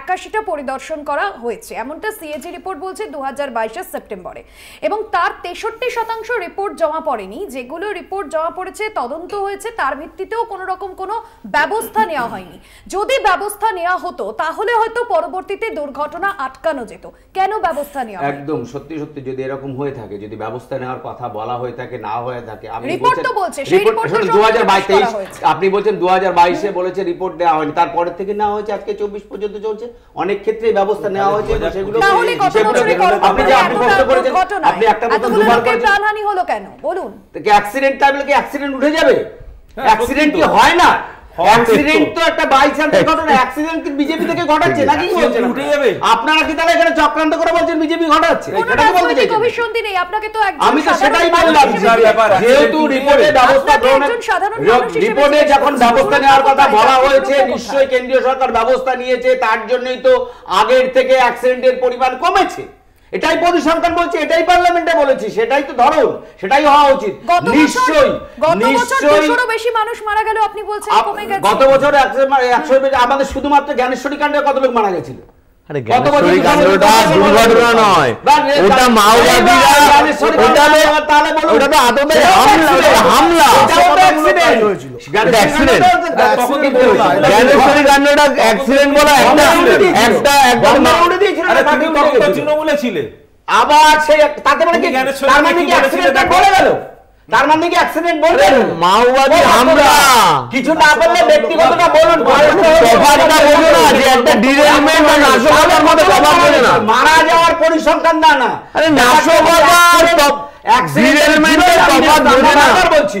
একাশিটা পরিদর্শন করা হয়েছে এমনটা সিএজি রিপোর্ট বলছে দু হাজার সেপ্টেম্বরে এবং তার তেষট্টি শতাংশ রিপোর্ট জমা পড়েনি যেগুলো রিপোর্ট জমা পড়েছে তদন্ত হয়েছে তার ভিত্তিতেও কোনো রকম কোনো ব্যবস্থা নেওয়া হয়নি যদি ব্যবস্থা নেওয়া হতো তাহলে হয়তো পরবর্তীতে দুর্ঘটনা আটকানো যেত কেন ব্যবস্থা নেওয়া একদম সত্যি সত্যি যদি এরকম হয়ে থাকে যদি ব্যবস্থা নেওয়ার কথা বলা হয়ে থাকে না হয়ে থাকে আপনি বলছেন দু হাজার বাইশে বলেছে রিপোর্ট দেওয়া হয়নি তারপরে থেকে না হয়েছে আজকে চব্বিশ পর্যন্ত চলছে হচ্ছে অনেক ক্ষেত্রে ব্যবস্থা নেওয়া হয়েছে সেগুলো আপনি একটা কথা দুবার প্রাণহানি হলো কেন বলুন অ্যাক্সিডেন্ট তাহলে কি অ্যাক্সিডেন্ট উঠে যাবে অ্যাক্সিডেন্ট কি হয় না অ্যাক্সিডেন্ট তো একটা বাই ঘটনা অ্যাক্সিডেন্ট কি বিজেপি থেকে ঘটাচ্ছে নাকি উঠে যাবে আপনারা কি তাহলে এখানে চক্রান্ত করে বলছেন বিজেপি ঘটাচ্ছে এটা বলতে চাইছেন নেই আপনাকে তো আমি তো সেটাই বললাম যেহেতু রিপোর্টে ব্যবস্থা রিপোর্টে যখন ব্যবস্থা নেওয়ার কথা বলা হয়েছে নিশ্চয়ই কেন্দ্রীয় সরকার ব্যবস্থা নিয়েছে তার জন্যই তো আগের থেকে অ্যাক্সিডেন্টের পরিমাণ কমেছে এটাই পরিসংখ্যান বলছে এটাই পার্লামেন্টে বলেছি সেটাই তো ধরুন সেটাই হওয়া উচিত গত বছর আমাদের শুধুমাত্র জ্ঞানেশ্বরী কাণ্ডে কত লোক মারা গেছিল হামলা হয়েছিল তৃণমূলে ছিলে আবার সেই তাতে মানে কি তার মানে কি অ্যাক্সিডেন্টটা মানে বলে গেল তার মানে কি অ্যাক্সিডেন্ট বলবেন মাওবাদী আমরা কিছু না বললে ব্যক্তিগতটা বলুন সবারটা বলুন না যে একটা ডিরেলমেন্ট আর নাশকতার মধ্যে কথা বলে না মারা যাওয়ার পরিসংখ্যান না না আরে নাশকতার ডিরেলমেন্টের কথা বলছি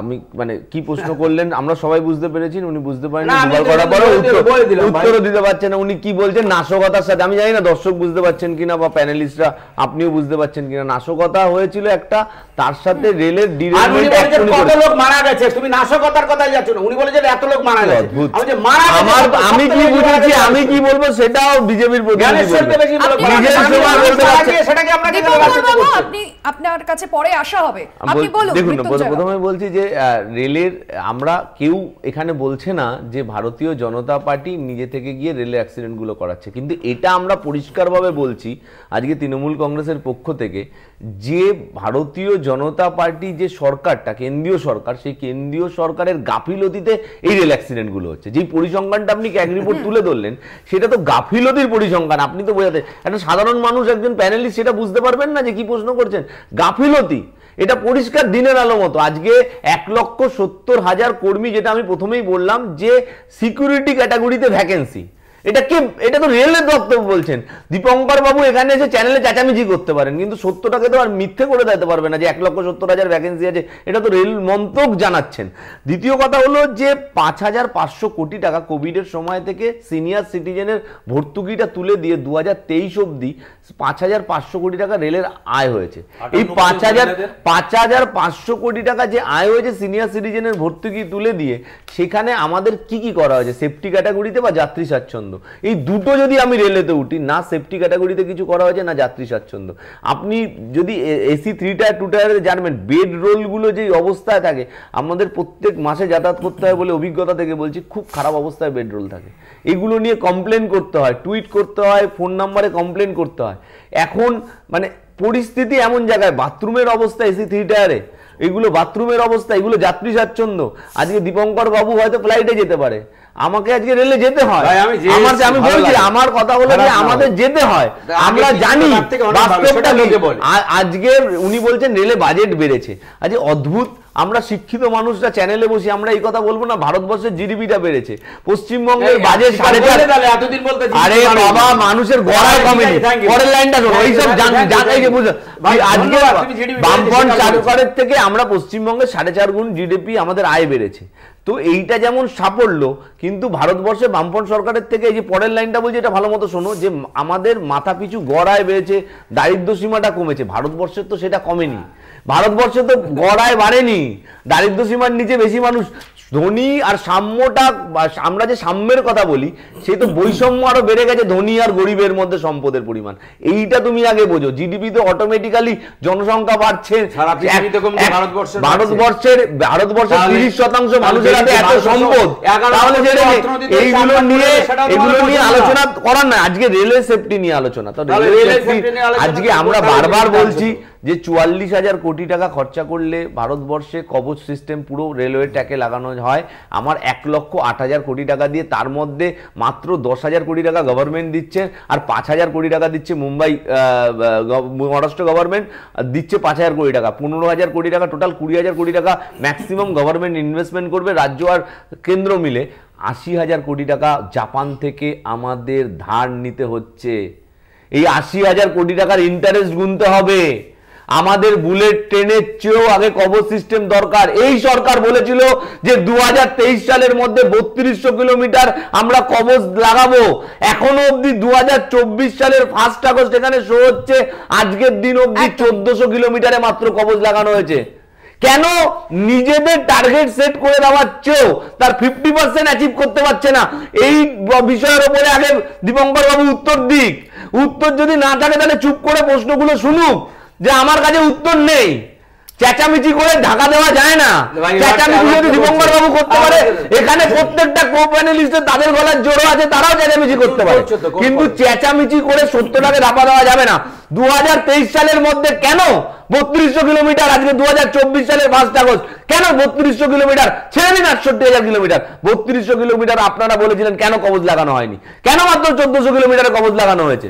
আমি মানে কি প্রশ্ন করলেন আমরা সবাই বুঝতে পেরেছি উনি বুঝতে পারেন উত্তর দিতে পারছেন না উনি কি বলছেন নাশকতার সাথে আমি জানি না দর্শক বুঝতে পারছেন কিনা বা প্যানেলিস্টরা আপনিও বুঝতে পারছেন কিনা নাশকতা হয়েছিল একটা তার সাথে রেলের বলছি যে রেলের আমরা কেউ এখানে বলছে না যে ভারতীয় জনতা পার্টি নিজে থেকে গিয়ে রেলের অ্যাক্সিডেন্ট গুলো করাচ্ছে কিন্তু এটা আমরা পরিষ্কারভাবে বলছি আজকে তৃণমূল কংগ্রেসের পক্ষ থেকে যে ভারতীয় জনতা পার্টি যে সরকারটা কেন্দ্রীয় সরকার সেই কেন্দ্রীয় সরকারের গাফিলতিতে এই রেল অ্যাক্সিডেন্টগুলো হচ্ছে যেই পরিসংখ্যানটা আপনি এক রিপোর্ট তুলে ধরলেন সেটা তো গাফিলতির পরিসংখ্যান আপনি তো বোঝাতে একটা সাধারণ মানুষ একজন প্যানেলিস্ট সেটা বুঝতে পারবেন না যে কি প্রশ্ন করছেন গাফিলতি এটা পরিষ্কার দিনের আলো মতো আজকে এক লক্ষ সত্তর হাজার কর্মী যেটা আমি প্রথমেই বললাম যে সিকিউরিটি ক্যাটাগরিতে ভ্যাকেন্সি এটা কে এটা তো রেলের বক্তব্য বলছেন দীপঙ্কর বাবু এখানে এসে চ্যানেলে চেঁচামেচি করতে পারেন কিন্তু সত্যটাকে তো আর মিথ্যে করে দিতে পারবে না যে এক লক্ষ সত্তর হাজার ভ্যাকেন্সি আছে এটা তো রেল মন্ত্রক জানাচ্ছেন দ্বিতীয় কথা হলো যে পাঁচ হাজার পাঁচশো কোটি টাকা কোভিডের সময় থেকে সিনিয়র সিটিজেনের ভর্তুকিটা তুলে দিয়ে দু হাজার তেইশ অবধি পাঁচ হাজার পাঁচশো কোটি টাকা রেলের আয় হয়েছে এই পাঁচ হাজার পাঁচ হাজার পাঁচশো কোটি টাকা যে আয় হয়েছে সিনিয়র সিটিজেনের ভর্তুকি তুলে দিয়ে সেখানে আমাদের কি কি করা হয়েছে সেফটি ক্যাটাগরিতে বা যাত্রী স্বাচ্ছন্দ্য এই দুটো যদি আমি রেলেতে উঠি না সেফটি ক্যাটাগরিতে কিছু করা হয়েছে না যাত্রী স্বাচ্ছন্দ্য আপনি যদি এসি থ্রি টায়ার টু টায়ারে জানবেন বেড রোলগুলো যেই অবস্থায় থাকে আমাদের প্রত্যেক মাসে যাতায়াত করতে হয় বলে অভিজ্ঞতা থেকে বলছি খুব খারাপ অবস্থায় বেড রোল থাকে এগুলো নিয়ে কমপ্লেন করতে হয় টুইট করতে হয় ফোন নাম্বারে কমপ্লেন করতে হয় হয় এখন মানে পরিস্থিতি এমন জায়গায় বাথরুমের অবস্থা এসি থ্রি টায়ারে এগুলো বাথরুমের অবস্থা এগুলো যাত্রী স্বাচ্ছন্দ্য আজকে দীপঙ্কর বাবু হয়তো ফ্লাইটে যেতে পারে আমাকে আজকে রেলে যেতে হয় আমি বলছি আমার কথা বলে আমাদের যেতে হয় আমরা জানি আজকে উনি বলছেন রেলে বাজেট বেড়েছে আজকে অদ্ভুত আমরা শিক্ষিত মানুষরা চ্যানেলে বসি আমরা এই কথা বলবো না ভারতবর্ষের জিডিপিটা বেড়েছে পশ্চিমবঙ্গের বাজেট সাড়ে চার এতদিন বলতে আরে বাবা মানুষের গড়ায় কমেনি পরের লাইনটা এইসব জানাই যে বুঝো আজকে থেকে আমরা পশ্চিমবঙ্গে সাড়ে চার গুণ জিডিপি আমাদের আয় বেড়েছে তো এইটা যেমন সাফল্য কিন্তু ভারতবর্ষে বামফ্রন্ট সরকারের থেকে এই যে পরের লাইনটা বলছি এটা ভালো মতো শোনো যে আমাদের মাথা পিছু গড়ায় বেড়েছে দারিদ্র সীমাটা কমেছে ভারতবর্ষের তো সেটা কমেনি ভারতবর্ষে তো গড়ায় বাড়েনি দারিদ্র সীমার নিচে বেশি মানুষ ধনী আর সাম্যটা আমরা যে সাম্যের কথা বলি সেই তো বৈষম্য আরও বেড়ে গেছে ধনী আর গরিবের মধ্যে সম্পদের পরিমাণ এইটা তুমি আগে বোঝো জিডিপি তো অটোমেটিক্যালি জনসংখ্যা বাড়ছে ভারতবর্ষের ভারতবর্ষের তিরিশ শতাংশ মানুষের হাতে এত সম্পদ এইগুলো নিয়ে এগুলো নিয়ে আলোচনা করার না আজকে রেলওয়ে সেফটি নিয়ে আলোচনা তো রেলওয়ে সেফটি আজকে আমরা বারবার বলছি যে চুয়াল্লিশ হাজার কোটি টাকা খরচা করলে ভারতবর্ষে কবচ সিস্টেম পুরো রেলওয়ে ট্র্যাকে লাগানো হয় আমার এক লক্ষ আট হাজার কোটি টাকা দিয়ে তার মধ্যে মাত্র দশ হাজার কোটি টাকা গভর্নমেন্ট দিচ্ছে আর পাঁচ হাজার কোটি টাকা দিচ্ছে মুম্বাই মহারাষ্ট্র গভর্নমেন্ট দিচ্ছে পাঁচ হাজার কোটি টাকা পনেরো হাজার কোটি টাকা টোটাল কুড়ি হাজার কোটি টাকা ম্যাক্সিমাম গভর্নমেন্ট ইনভেস্টমেন্ট করবে রাজ্য আর কেন্দ্র মিলে আশি হাজার কোটি টাকা জাপান থেকে আমাদের ধার নিতে হচ্ছে এই আশি হাজার কোটি টাকার ইন্টারেস্ট গুনতে হবে আমাদের বুলেট ট্রেনের চেয়েও আগে কবর সিস্টেম দরকার এই সরকার বলেছিল যে দু সালের মধ্যে বত্রিশশো কিলোমিটার আমরা কবচ লাগাবো এখনো অবধি দু সালের ফার্স্ট আগস্ট এখানে শো হচ্ছে আজকের দিন অবধি চোদ্দশো কিলোমিটারে মাত্র কবচ লাগানো হয়েছে কেন নিজেদের টার্গেট সেট করে দেওয়ার চেয়েও তার ফিফটি পার্সেন্ট অ্যাচিভ করতে পারছে না এই বিষয়ের ওপরে আগে দীপঙ্কর বাবু উত্তর দিক উত্তর যদি না থাকে তাহলে চুপ করে প্রশ্নগুলো শুনুক যে আমার কাছে উত্তর নেই চেঁচামেচি করে ঢাকা দেওয়া যায় না চেঁচামেচি যদি দীপঙ্কর বাবু করতে পারে এখানে প্রত্যেকটা কো প্যানেলিস্টের তাদের গলার জোরও আছে তারাও চেঁচামেচি করতে পারে কিন্তু চেঁচামেচি করে সত্যটাকে ধাপা দেওয়া যাবে না দু সালের মধ্যে কেন বত্রিশশো কিলোমিটার আজকে দু সালের পাঁচ আগস্ট কেন বত্রিশশো কিলোমিটার ছেড়ে দিন আটষট্টি হাজার কিলোমিটার বত্রিশশো কিলোমিটার আপনারা বলেছিলেন কেন কবজ লাগানো হয়নি কেন মাত্র চোদ্দশো কিলোমিটারে কবজ লাগানো হয়েছে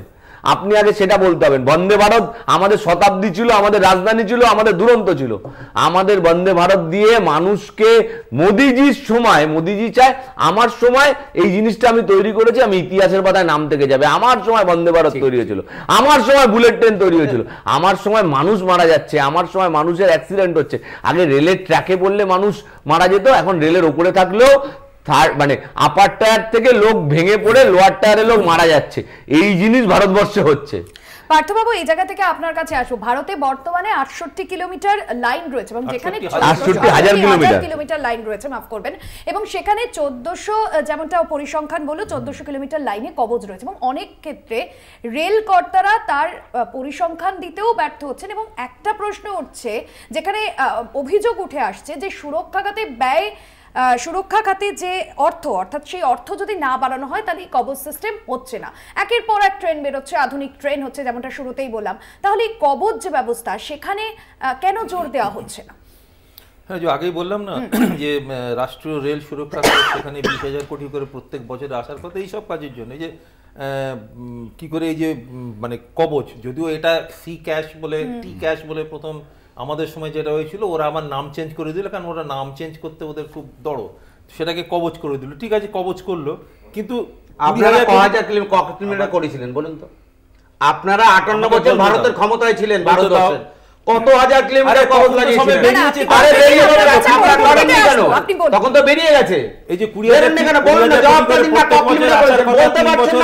আপনি আগে সেটা বলতে হবেন বন্দে ভারত আমাদের শতাব্দী ছিল আমাদের রাজধানী ছিল আমাদের দুরন্ত ছিল আমাদের বন্দে ভারত দিয়ে মানুষকে মোদিজির সময় মোদিজি চায় আমার সময় এই জিনিসটা আমি তৈরি করেছি আমি ইতিহাসের পাতায় নাম থেকে যাবে আমার সময় বন্দে ভারত তৈরি হয়েছিল আমার সময় বুলেট ট্রেন তৈরি হয়েছিল আমার সময় মানুষ মারা যাচ্ছে আমার সময় মানুষের অ্যাক্সিডেন্ট হচ্ছে আগে রেলের ট্র্যাকে বললে মানুষ মারা যেত এখন রেলের ওপরে থাকলেও থার্ড মানে আপার টায়ার থেকে লোক ভেঙে পড়ে লোয়ার টায়ারে লোক মারা যাচ্ছে এই জিনিস ভারতবর্ষে হচ্ছে পার্থবাবু এই জায়গা থেকে আপনার কাছে আসবো ভারতে বর্তমানে আটষট্টি কিলোমিটার লাইন রয়েছে এবং যেখানে কিলোমিটার লাইন রয়েছে মাফ করবেন এবং সেখানে চোদ্দশো যেমনটা পরিসংখ্যান বলল চোদ্দশো কিলোমিটার লাইনে কবজ রয়েছে এবং অনেক ক্ষেত্রে রেল কর্তারা তার পরিসংখ্যান দিতেও ব্যর্থ হচ্ছেন এবং একটা প্রশ্ন উঠছে যেখানে অভিযোগ উঠে আসছে যে সুরক্ষাগাতে ব্যয় সুরক্ষা খাতে যে অর্থ অর্থাৎ সেই অর্থ যদি না বাড়ানো হয় তাহলে কবজ সিস্টেম হচ্ছে না একের পর এক ট্রেন বেরোচ্ছে আধুনিক ট্রেন হচ্ছে যেমনটা শুরুতেই বললাম তাহলে এই কবজ যে ব্যবস্থা সেখানে কেন জোর দেওয়া হচ্ছে না হ্যাঁ যে আগেই বললাম না <clears throat> যে রাষ্ট্রীয় রেল সুরক্ষা সেখানে বিশ হাজার কোটি করে প্রত্যেক বছরে আসার কথা এইসব কাজের জন্য যে কি করে এই যে মানে কবচ যদিও এটা সি ক্যাশ বলে টি ক্যাশ বলে প্রথম আমাদের সময় যেটা হয়েছিল ওরা আমার নাম চেঞ্জ করে দিল কারণ ওরা নাম চেঞ্জ করতে ওদের খুব দড়ো সেটাকে কবচ করে দিল ঠিক আছে কবচ করলো কিন্তু কিলোমিটার করেছিলেন বলুন তো আপনারা আটান্ন বছর ভারতের ক্ষমতায় ছিলেন ভারত কত হাজার কিলোমিটার লাগিয়েছিলেন তখন তো বেরিয়ে গেছে এই যে হাজার বলুন না জবাব দিন না কত কিলোমিটার করেছেন বলতে পারছেন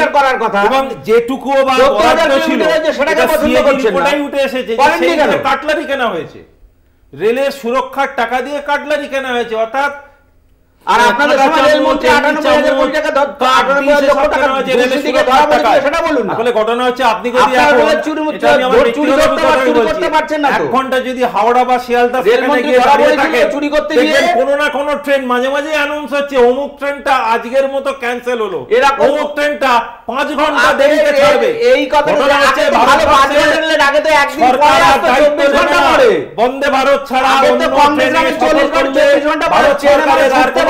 না করার কথা এবং যেটুকু বা বরাদ্দ ছিল সেটাকে পছন্দ করছেন না উঠে এসেছে কেন কাটলারি কেনা হয়েছে রেলের সুরক্ষার টাকা দিয়ে কাটলারি কেনা হয়েছে অর্থাৎ আর আপনাদের রেলমন্ত্রী আটানব্বই হাজার কোটি টাকা আটানব্বই হাজার টাকা ধরা সেটা বলুন ঘটনা হচ্ছে আপনি যদি চুরি করতে পারছেন না এক ঘন্টা যদি হাওড়া বা শিয়ালদা গিয়ে চুরি করতে গিয়ে না ট্রেন মাঝে মাঝে অ্যানাউন্স হচ্ছে অমুক ট্রেনটা আজকের মতো ক্যান্সেল হলো এরকম অমুক ট্রেনটা 5 ঘন্টা দেরিতে ছাড়বে এই কথাটা বন্ধে ভালো ঘন্টা আগে তো একদিন পরে আসতো 24 ঘন্টা পরে বন্দে ভারত ছাড়া অন্য ট্রেন ঘন্টা 24 ঘন্টা ভারত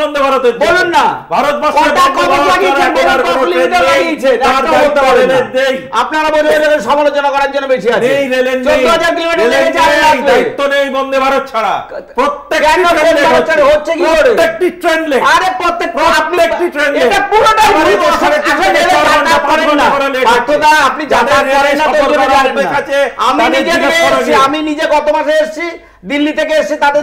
বন্ধ ভারতের বলুন না আপনারা বলে রেলের সমালোচনা করার জন্য বেশি আছে দায়িত্ব নেই ভারত ছাড়া প্রত্যেক হচ্ছে কি প্রত্যেকটি ট্রেন আরে প্রত্যেক প্রত্যেকটি ট্রেন এটা আপনি আমি নিজে আমি নিজে গত মাসে এসেছি দিল্লি থেকে এসেছি তাদের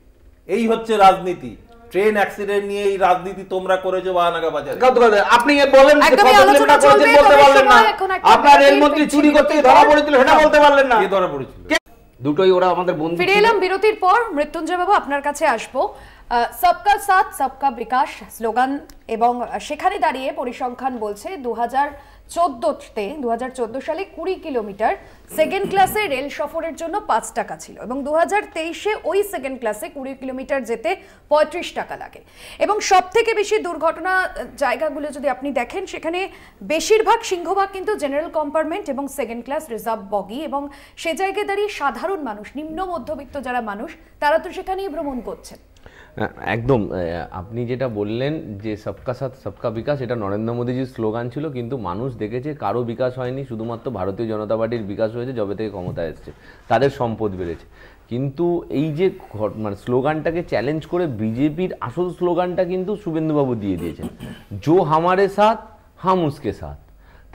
এই হচ্ছে রাজনীতি ট্রেন অ্যাক্সিডেন্ট নিয়ে এই রাজনীতি তোমরা করেছো বাহানাগা বাজারে আপনি বলেন বলতে পারলেন না আপনার রেলমন্ত্রী চুরি করতে ধরা পড়েছিল সেটা বলতে পারলেন না কে ধরা পড়েছিল দুটোই ওরা আমাদের বন্ধু ফিরে এলাম বিরতির পর মৃত্যুঞ্জয় বাবু আপনার কাছে আসবো সবকা সাথ সবকা বিকাশ স্লোগান এবং সেখানে দাঁড়িয়ে পরিসংখ্যান বলছে দু চোদ্দোতে দু হাজার সালে কুড়ি কিলোমিটার সেকেন্ড ক্লাসে রেল সফরের জন্য পাঁচ টাকা ছিল এবং দু হাজার তেইশে ওই সেকেন্ড ক্লাসে কুড়ি কিলোমিটার যেতে পঁয়ত্রিশ টাকা লাগে এবং সব থেকে বেশি দুর্ঘটনা জায়গাগুলো যদি আপনি দেখেন সেখানে বেশিরভাগ সিংহভাগ কিন্তু জেনারেল কম্পার্টমেন্ট এবং সেকেন্ড ক্লাস রিজার্ভ বগি এবং সে জায়গায় দাঁড়িয়ে সাধারণ মানুষ নিম্ন মধ্যবিত্ত যারা মানুষ তারা তো সেখানেই ভ্রমণ করছেন একদম আপনি যেটা বললেন যে সবকা সাথ সবকা বিকাশ এটা নরেন্দ্র মোদীজির স্লোগান ছিল কিন্তু মানুষ দেখেছে কারো বিকাশ হয়নি শুধুমাত্র ভারতীয় জনতা পার্টির বিকাশ হয়েছে যবে থেকে ক্ষমতা এসছে তাদের সম্পদ বেড়েছে কিন্তু এই যে মানে স্লোগানটাকে চ্যালেঞ্জ করে বিজেপির আসল স্লোগানটা কিন্তু শুভেন্দুবাবু দিয়ে দিয়েছেন জো হামারে সাথ হাম উসকে সাথ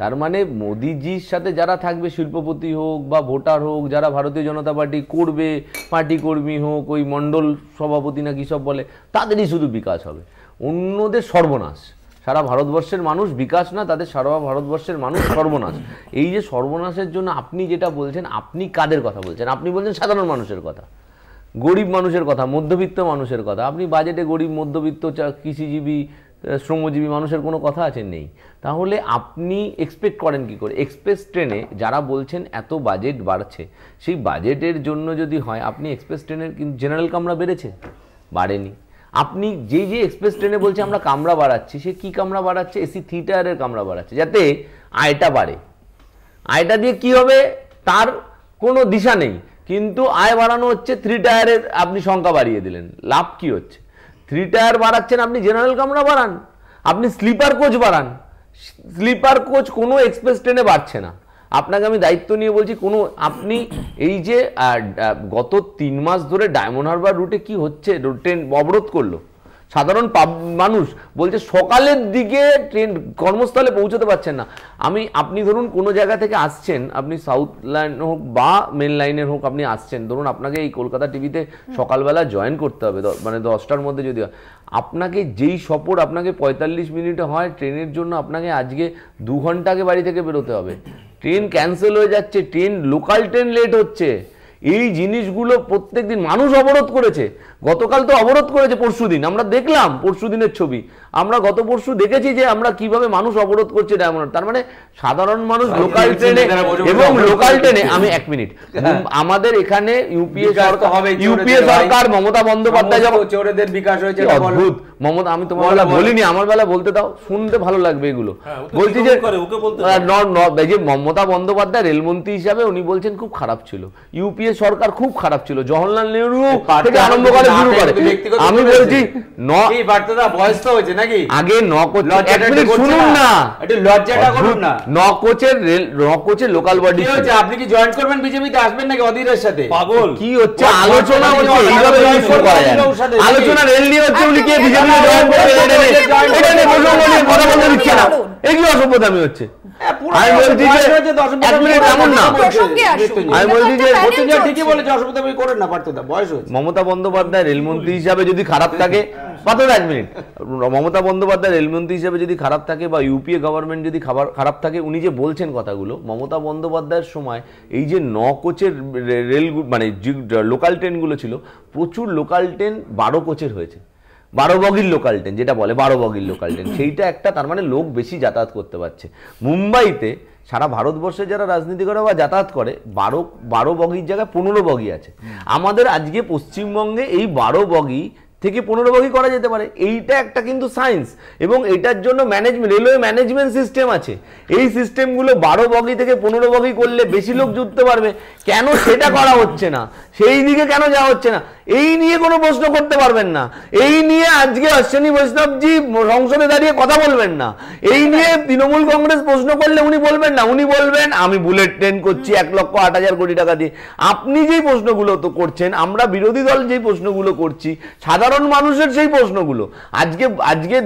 তার মানে মোদিজির সাথে যারা থাকবে শিল্পপতি হোক বা ভোটার হোক যারা ভারতীয় জনতা পার্টি করবে পার্টি কর্মী হোক ওই মণ্ডল সভাপতি না কি সব বলে তাদেরই শুধু বিকাশ হবে অন্যদের সর্বনাশ সারা ভারতবর্ষের মানুষ বিকাশ না তাদের সারা ভারতবর্ষের মানুষ সর্বনাশ এই যে সর্বনাশের জন্য আপনি যেটা বলছেন আপনি কাদের কথা বলছেন আপনি বলছেন সাধারণ মানুষের কথা গরিব মানুষের কথা মধ্যবিত্ত মানুষের কথা আপনি বাজেটে গরিব মধ্যবিত্ত কৃষিজীবী শ্রমজীবী মানুষের কোনো কথা আছে নেই তাহলে আপনি এক্সপেক্ট করেন কি করে এক্সপ্রেস ট্রেনে যারা বলছেন এত বাজেট বাড়ছে সেই বাজেটের জন্য যদি হয় আপনি এক্সপ্রেস ট্রেনের কিন্তু জেনারেল কামরা বেড়েছে বাড়েনি আপনি যে যে এক্সপ্রেস ট্রেনে বলছে আমরা কামরা বাড়াচ্ছি সে কি কামরা বাড়াচ্ছে এসি থিয়েটারের কামরা বাড়াচ্ছে যাতে আয়টা বাড়ে আয়টা দিয়ে কি হবে তার কোনো দিশা নেই কিন্তু আয় বাড়ানো হচ্ছে থ্রি টায়ারের আপনি সংখ্যা বাড়িয়ে দিলেন লাভ কি হচ্ছে থ্রি টায়ার বাড়াচ্ছেন আপনি জেনারেল কামরা বাড়ান আপনি স্লিপার কোচ বাড়ান স্লিপার কোচ কোনো এক্সপ্রেস ট্রেনে বাড়ছে না আপনাকে আমি দায়িত্ব নিয়ে বলছি কোনো আপনি এই যে গত তিন মাস ধরে ডায়মন্ড হারবার রুটে কি হচ্ছে ট্রেন অবরোধ করলো সাধারণ মানুষ বলছে সকালের দিকে ট্রেন কর্মস্থলে পৌঁছতে পারছেন না আমি আপনি ধরুন কোনো জায়গা থেকে আসছেন আপনি সাউথ লাইন হোক বা মেন লাইনের হোক আপনি আসছেন ধরুন আপনাকে এই কলকাতা টিভিতে সকালবেলা জয়েন করতে হবে মানে দশটার মধ্যে যদি হয় আপনাকে যেই সফর আপনাকে পঁয়তাল্লিশ মিনিটে হয় ট্রেনের জন্য আপনাকে আজকে দু ঘন্টাকে বাড়ি থেকে বেরোতে হবে ট্রেন ক্যান্সেল হয়ে যাচ্ছে ট্রেন লোকাল ট্রেন লেট হচ্ছে এই জিনিসগুলো প্রত্যেকদিন মানুষ অবরোধ করেছে গতকাল তো অবরোধ করেছে পরশু আমরা দেখলাম পরশু দিনের ছবি আমরা গত পরশু দেখেছি যে আমরা কিভাবে মানুষ অবরোধ করছে ডায়মন্ড তার মানে সাধারণ মানুষ লোকাল ট্রেনে এবং লোকাল ট্রেনে আমি এক মিনিট হ্যাঁ। আমাদের এখানে ইউপিএ সরকার ইউপিএ সরকার মমতা বন্দ্যোপাধ্যায় যখন চোরেদের বিকাশ হয়েছে অদ্ভুত মমতা আমি তোমার বেলা বলিনি আমার বেলা বলতে দাও শুনতে ভালো লাগবে এগুলো হ্যাঁ, বলছি যে যে মমতা বন্দ্যোপাধ্যায় রেলমন্ত্রী হিসাবে উনি বলছেন খুব খারাপ ছিল ইউপিএ সরকার খুব খারাপ ছিল জওহরলাল নেহরু থেকে আরম্ভ করে শুরু করে আমি বলছি নয় বার্তা বয়স তো হয়েছে না নাকি আগে লোকাল বডি কি আপনি কি জয়েন করবেন বিজেপিতে আসবেন নাকি অধীরের সাথে পাগল কি হচ্ছে আলোচনা আলোচনা রেল নিয়ে হচ্ছে অসভ্যতামি হচ্ছে মমতা বন্দ্যোপাধ্যায় রেলমন্ত্রী হিসাবে যদি খারাপ হ্যাঁ। থাকে এক মিনিট মমতা বন্দ্যোপাধ্যায় রেলমন্ত্রী হিসাবে যদি খারাপ থাকে বা ইউপিএ গভর্নমেন্ট যদি খাবার খারাপ থাকে উনি যে বলছেন কথাগুলো মমতা বন্দ্যোপাধ্যায়ের সময় এই যে ন কোচের রেল মানে লোকাল ট্রেনগুলো ছিল প্রচুর লোকাল ট্রেন বারো কোচের হয়েছে বারো বগির লোকাল ট্রেন যেটা বলে বারো বগির লোকাল ট্রেন সেইটা একটা তার মানে লোক বেশি যাতায়াত করতে পারছে মুম্বাইতে সারা ভারতবর্ষে যারা রাজনীতি করে বা যাতায়াত করে বারো বারো বগির জায়গায় পনেরো বগি আছে আমাদের আজকে পশ্চিমবঙ্গে এই বারো বগি থেকে পনেরো বগি করা যেতে পারে এইটা একটা কিন্তু সায়েন্স এবং এটার জন্য ম্যানেজমেন্ট রেলওয়ে ম্যানেজমেন্ট সিস্টেম আছে এই সিস্টেমগুলো বারো বগি থেকে পনেরো বগি করলে বেশি লোক জুটতে পারবে কেন সেটা করা হচ্ছে না সেই দিকে কেন যাওয়া হচ্ছে না এই নিয়ে কোনো প্রশ্ন করতে পারবেন না এই নিয়ে আজকে অশ্বিনী বৈষ্ণবজি সংসদে দাঁড়িয়ে কথা বলবেন না এই নিয়ে তৃণমূল কংগ্রেস প্রশ্ন করলে উনি বলবেন না উনি বলবেন আমি বুলেট ট্রেন করছি এক লক্ষ আট হাজার কোটি টাকা দিয়ে আপনি যেই প্রশ্নগুলো তো করছেন আমরা বিরোধী দল যেই প্রশ্নগুলো করছি সাধারণ সাধারণ মানুষের সেই প্রশ্নগুলো আজকে আজকে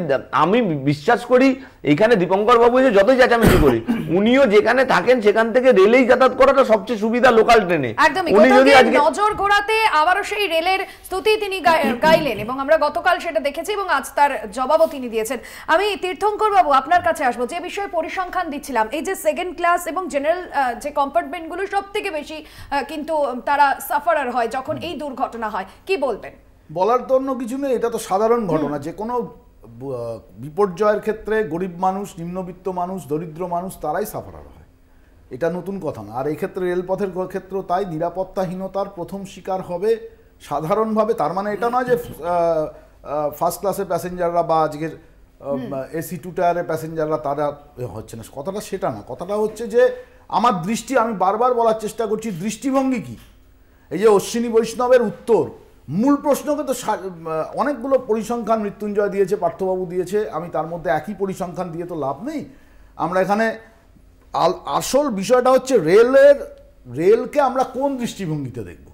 আমি বিশ্বাস করি এখানে দীপঙ্কর বাবু যে যতই চেঁচামেচি করি উনিও যেখানে থাকেন সেখান থেকে রেলেই যাতায়াত করাটা সবচেয়ে সুবিধা লোকাল ট্রেনে উনি যদি আজকে নজর ঘোরাতে আবারও সেই রেলের স্তুতি তিনি গাইলেন এবং আমরা গতকাল সেটা দেখেছি এবং আজ তার জবাবও তিনি দিয়েছেন আমি তীর্থঙ্কর বাবু আপনার কাছে আসবো যে বিষয়ে পরিসংখ্যান দিচ্ছিলাম এই যে সেকেন্ড ক্লাস এবং জেনারেল যে কম্পার্টমেন্টগুলো সব থেকে বেশি কিন্তু তারা সাফারার হয় যখন এই দুর্ঘটনা হয় কি বলবেন বলার তো অন্য কিছু নেই এটা তো সাধারণ ঘটনা যে কোনো বিপর্যয়ের ক্ষেত্রে গরিব মানুষ নিম্নবিত্ত মানুষ দরিদ্র মানুষ তারাই সাফারার হয় এটা নতুন কথা না আর এক্ষেত্রে রেলপথের ক্ষেত্র তাই নিরাপত্তাহীনতার প্রথম শিকার হবে সাধারণভাবে তার মানে এটা নয় যে ফার্স্ট ক্লাসের প্যাসেঞ্জাররা বা আজকের এসি টু টায়ারের প্যাসেঞ্জাররা তারা হচ্ছে না কথাটা সেটা না কথাটা হচ্ছে যে আমার দৃষ্টি আমি বারবার বলার চেষ্টা করছি দৃষ্টিভঙ্গি কি এই যে অশ্বিনী বৈষ্ণবের উত্তর মূল প্রশ্নকে তো অনেকগুলো পরিসংখ্যান মৃত্যুঞ্জয় দিয়েছে পার্থবাবু দিয়েছে আমি তার মধ্যে একই পরিসংখ্যান দিয়ে তো লাভ নেই আমরা এখানে আসল বিষয়টা হচ্ছে রেলের রেলকে আমরা কোন দৃষ্টিভঙ্গিতে দেখব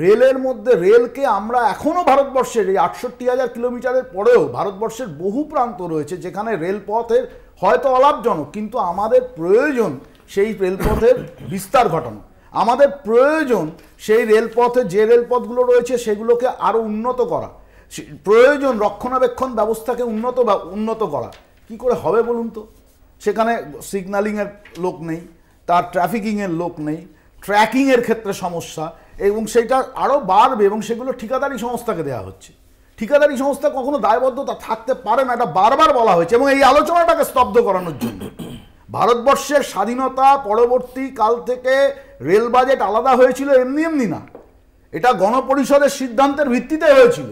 রেলের মধ্যে রেলকে আমরা এখনও ভারতবর্ষের এই আটষট্টি হাজার কিলোমিটারের পরেও ভারতবর্ষের বহু প্রান্ত রয়েছে যেখানে রেলপথের হয়তো অলাভজনক কিন্তু আমাদের প্রয়োজন সেই রেলপথের বিস্তার ঘটানো আমাদের প্রয়োজন সেই রেলপথে যে রেলপথগুলো রয়েছে সেগুলোকে আরও উন্নত করা প্রয়োজন রক্ষণাবেক্ষণ ব্যবস্থাকে উন্নত বা উন্নত করা কি করে হবে বলুন তো সেখানে সিগনালিংয়ের লোক নেই তার ট্রাফিকিংয়ের লোক নেই ট্র্যাকিংয়ের ক্ষেত্রে সমস্যা এবং সেটা আরও বাড়বে এবং সেগুলো ঠিকাদারি সংস্থাকে দেওয়া হচ্ছে ঠিকাদারি সংস্থা কখনো দায়বদ্ধতা থাকতে পারে না এটা বারবার বলা হয়েছে এবং এই আলোচনাটাকে স্তব্ধ করানোর জন্য ভারতবর্ষের স্বাধীনতা পরবর্তীকাল থেকে রেল বাজেট আলাদা হয়েছিল এমনি এমনি না এটা গণপরিষদের সিদ্ধান্তের ভিত্তিতে হয়েছিল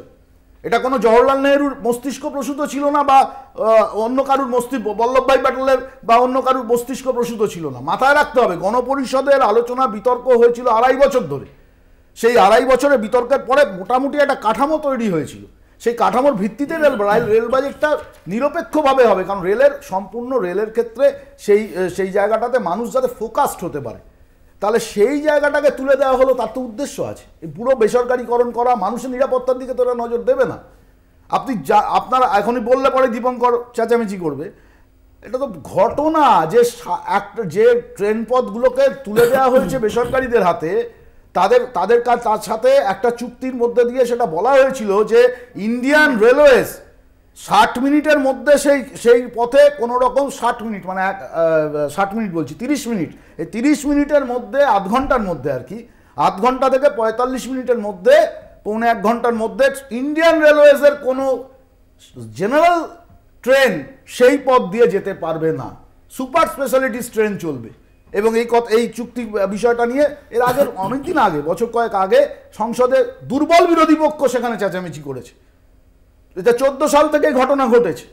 এটা কোনো জওহরলাল নেহরুর মস্তিষ্ক প্রসূত ছিল না বা অন্য কারুর মস্তিষ্ক বল্লভভাই প্যাটেলের বা অন্য কারুর মস্তিষ্ক প্রসূত ছিল না মাথায় রাখতে হবে গণপরিষদের আলোচনা বিতর্ক হয়েছিল আড়াই বছর ধরে সেই আড়াই বছরে বিতর্কের পরে মোটামুটি একটা কাঠামো তৈরি হয়েছিল সেই কাঠামোর ভিত্তিতে রেল রেল বাজেটটা নিরপেক্ষভাবে হবে কারণ রেলের সম্পূর্ণ রেলের ক্ষেত্রে সেই সেই জায়গাটাতে মানুষ যাতে ফোকাসড হতে পারে তাহলে সেই জায়গাটাকে তুলে দেওয়া হলো তার তো উদ্দেশ্য আছে এই পুরো বেসরকারিকরণ করা মানুষের নিরাপত্তার দিকে তো নজর দেবে না আপনি যা আপনারা এখনই বললে পরে দীপঙ্কর চেঁচামেচি করবে এটা তো ঘটনা যে একটা যে ট্রেন পথগুলোকে তুলে দেওয়া হয়েছে বেসরকারিদের হাতে তাদের তাদের কাজ তার সাথে একটা চুক্তির মধ্যে দিয়ে সেটা বলা হয়েছিল যে ইন্ডিয়ান রেলওয়েজ ষাট মিনিটের মধ্যে সেই সেই পথে কোনো রকম ষাট মিনিট মানে এক ষাট মিনিট বলছি তিরিশ মিনিট এই তিরিশ মিনিটের মধ্যে আধ ঘন্টার মধ্যে আর কি আধ ঘন্টা থেকে পঁয়তাল্লিশ মিনিটের মধ্যে পৌনে এক ঘন্টার মধ্যে ইন্ডিয়ান রেলওয়েজের কোনো জেনারেল ট্রেন সেই পথ দিয়ে যেতে পারবে না সুপার স্পেশালিটিস ট্রেন চলবে এবং এই কথা এই চুক্তি বিষয়টা নিয়ে এর আগের <laughs> অনেক দিন আগে বছর কয়েক আগে সংসদে দুর্বল বিরোধী পক্ষ সেখানে চেঁচামেচি করেছে এটা চোদ্দ সাল থেকে ঘটনা ঘটেছে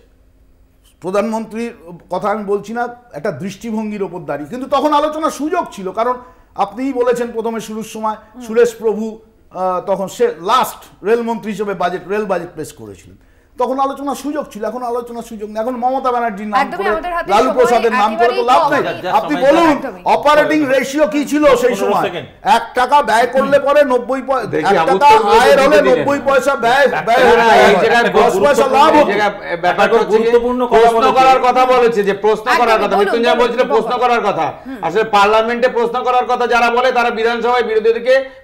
প্রধানমন্ত্রীর কথা আমি বলছি না একটা দৃষ্টিভঙ্গির ওপর দাঁড়িয়ে কিন্তু তখন আলোচনার সুযোগ ছিল কারণ আপনিই বলেছেন প্রথমে শুরুর সময় সুরেশ প্রভু তখন সে লাস্ট রেলমন্ত্রী হিসেবে বাজেট রেল বাজেট পেশ করেছিলেন তখন আলোচনার সুযোগ ছিল এখন আলোচনার সুযোগ নেই এখন মমতা ব্যানার্জির নাম করে লালু প্রসাদের নাম করে তো লাভ নেই আচ্ছা, আচ্ছা, আপনি বলুন অপারেটিং রেশিও কি ছিল সেই সময় এক টাকা ব্যয় করলে পরে নব্বই আয়ের হলে নব্বই পয়সা ব্যয় ব্যয় দশ পয়সা লাভ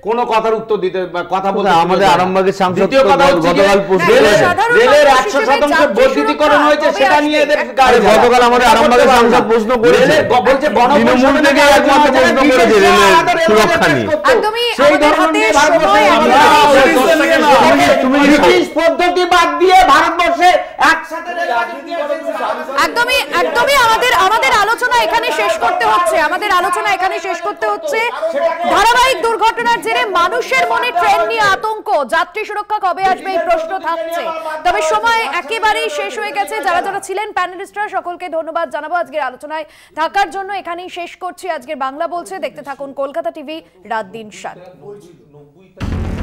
কোনো কথার উত্তর দিতে কথা আমাদের আরামবাগের সাংসদ গতকাল আমাদের আলোচনা এখানে শেষ করতে হচ্ছে আমাদের আলোচনা এখানে শেষ করতে হচ্ছে ধারাবাহিক দুর্ঘটনার জেরে মানুষের মনে ট্রেন নিয়ে আতঙ্ক যাত্রী সুরক্ষা কবে আসবে এই প্রশ্ন থাকছে তবে সময় একেবারেই শেষ হয়ে গেছে যারা যারা ছিলেন প্যানেলিস্টরা সকলকে ধন্যবাদ জানাবো আজকের আলোচনায় থাকার জন্য এখানেই শেষ করছি আজকের বাংলা বলছে দেখতে থাকুন কলকাতা টিভি রাত দিন সাত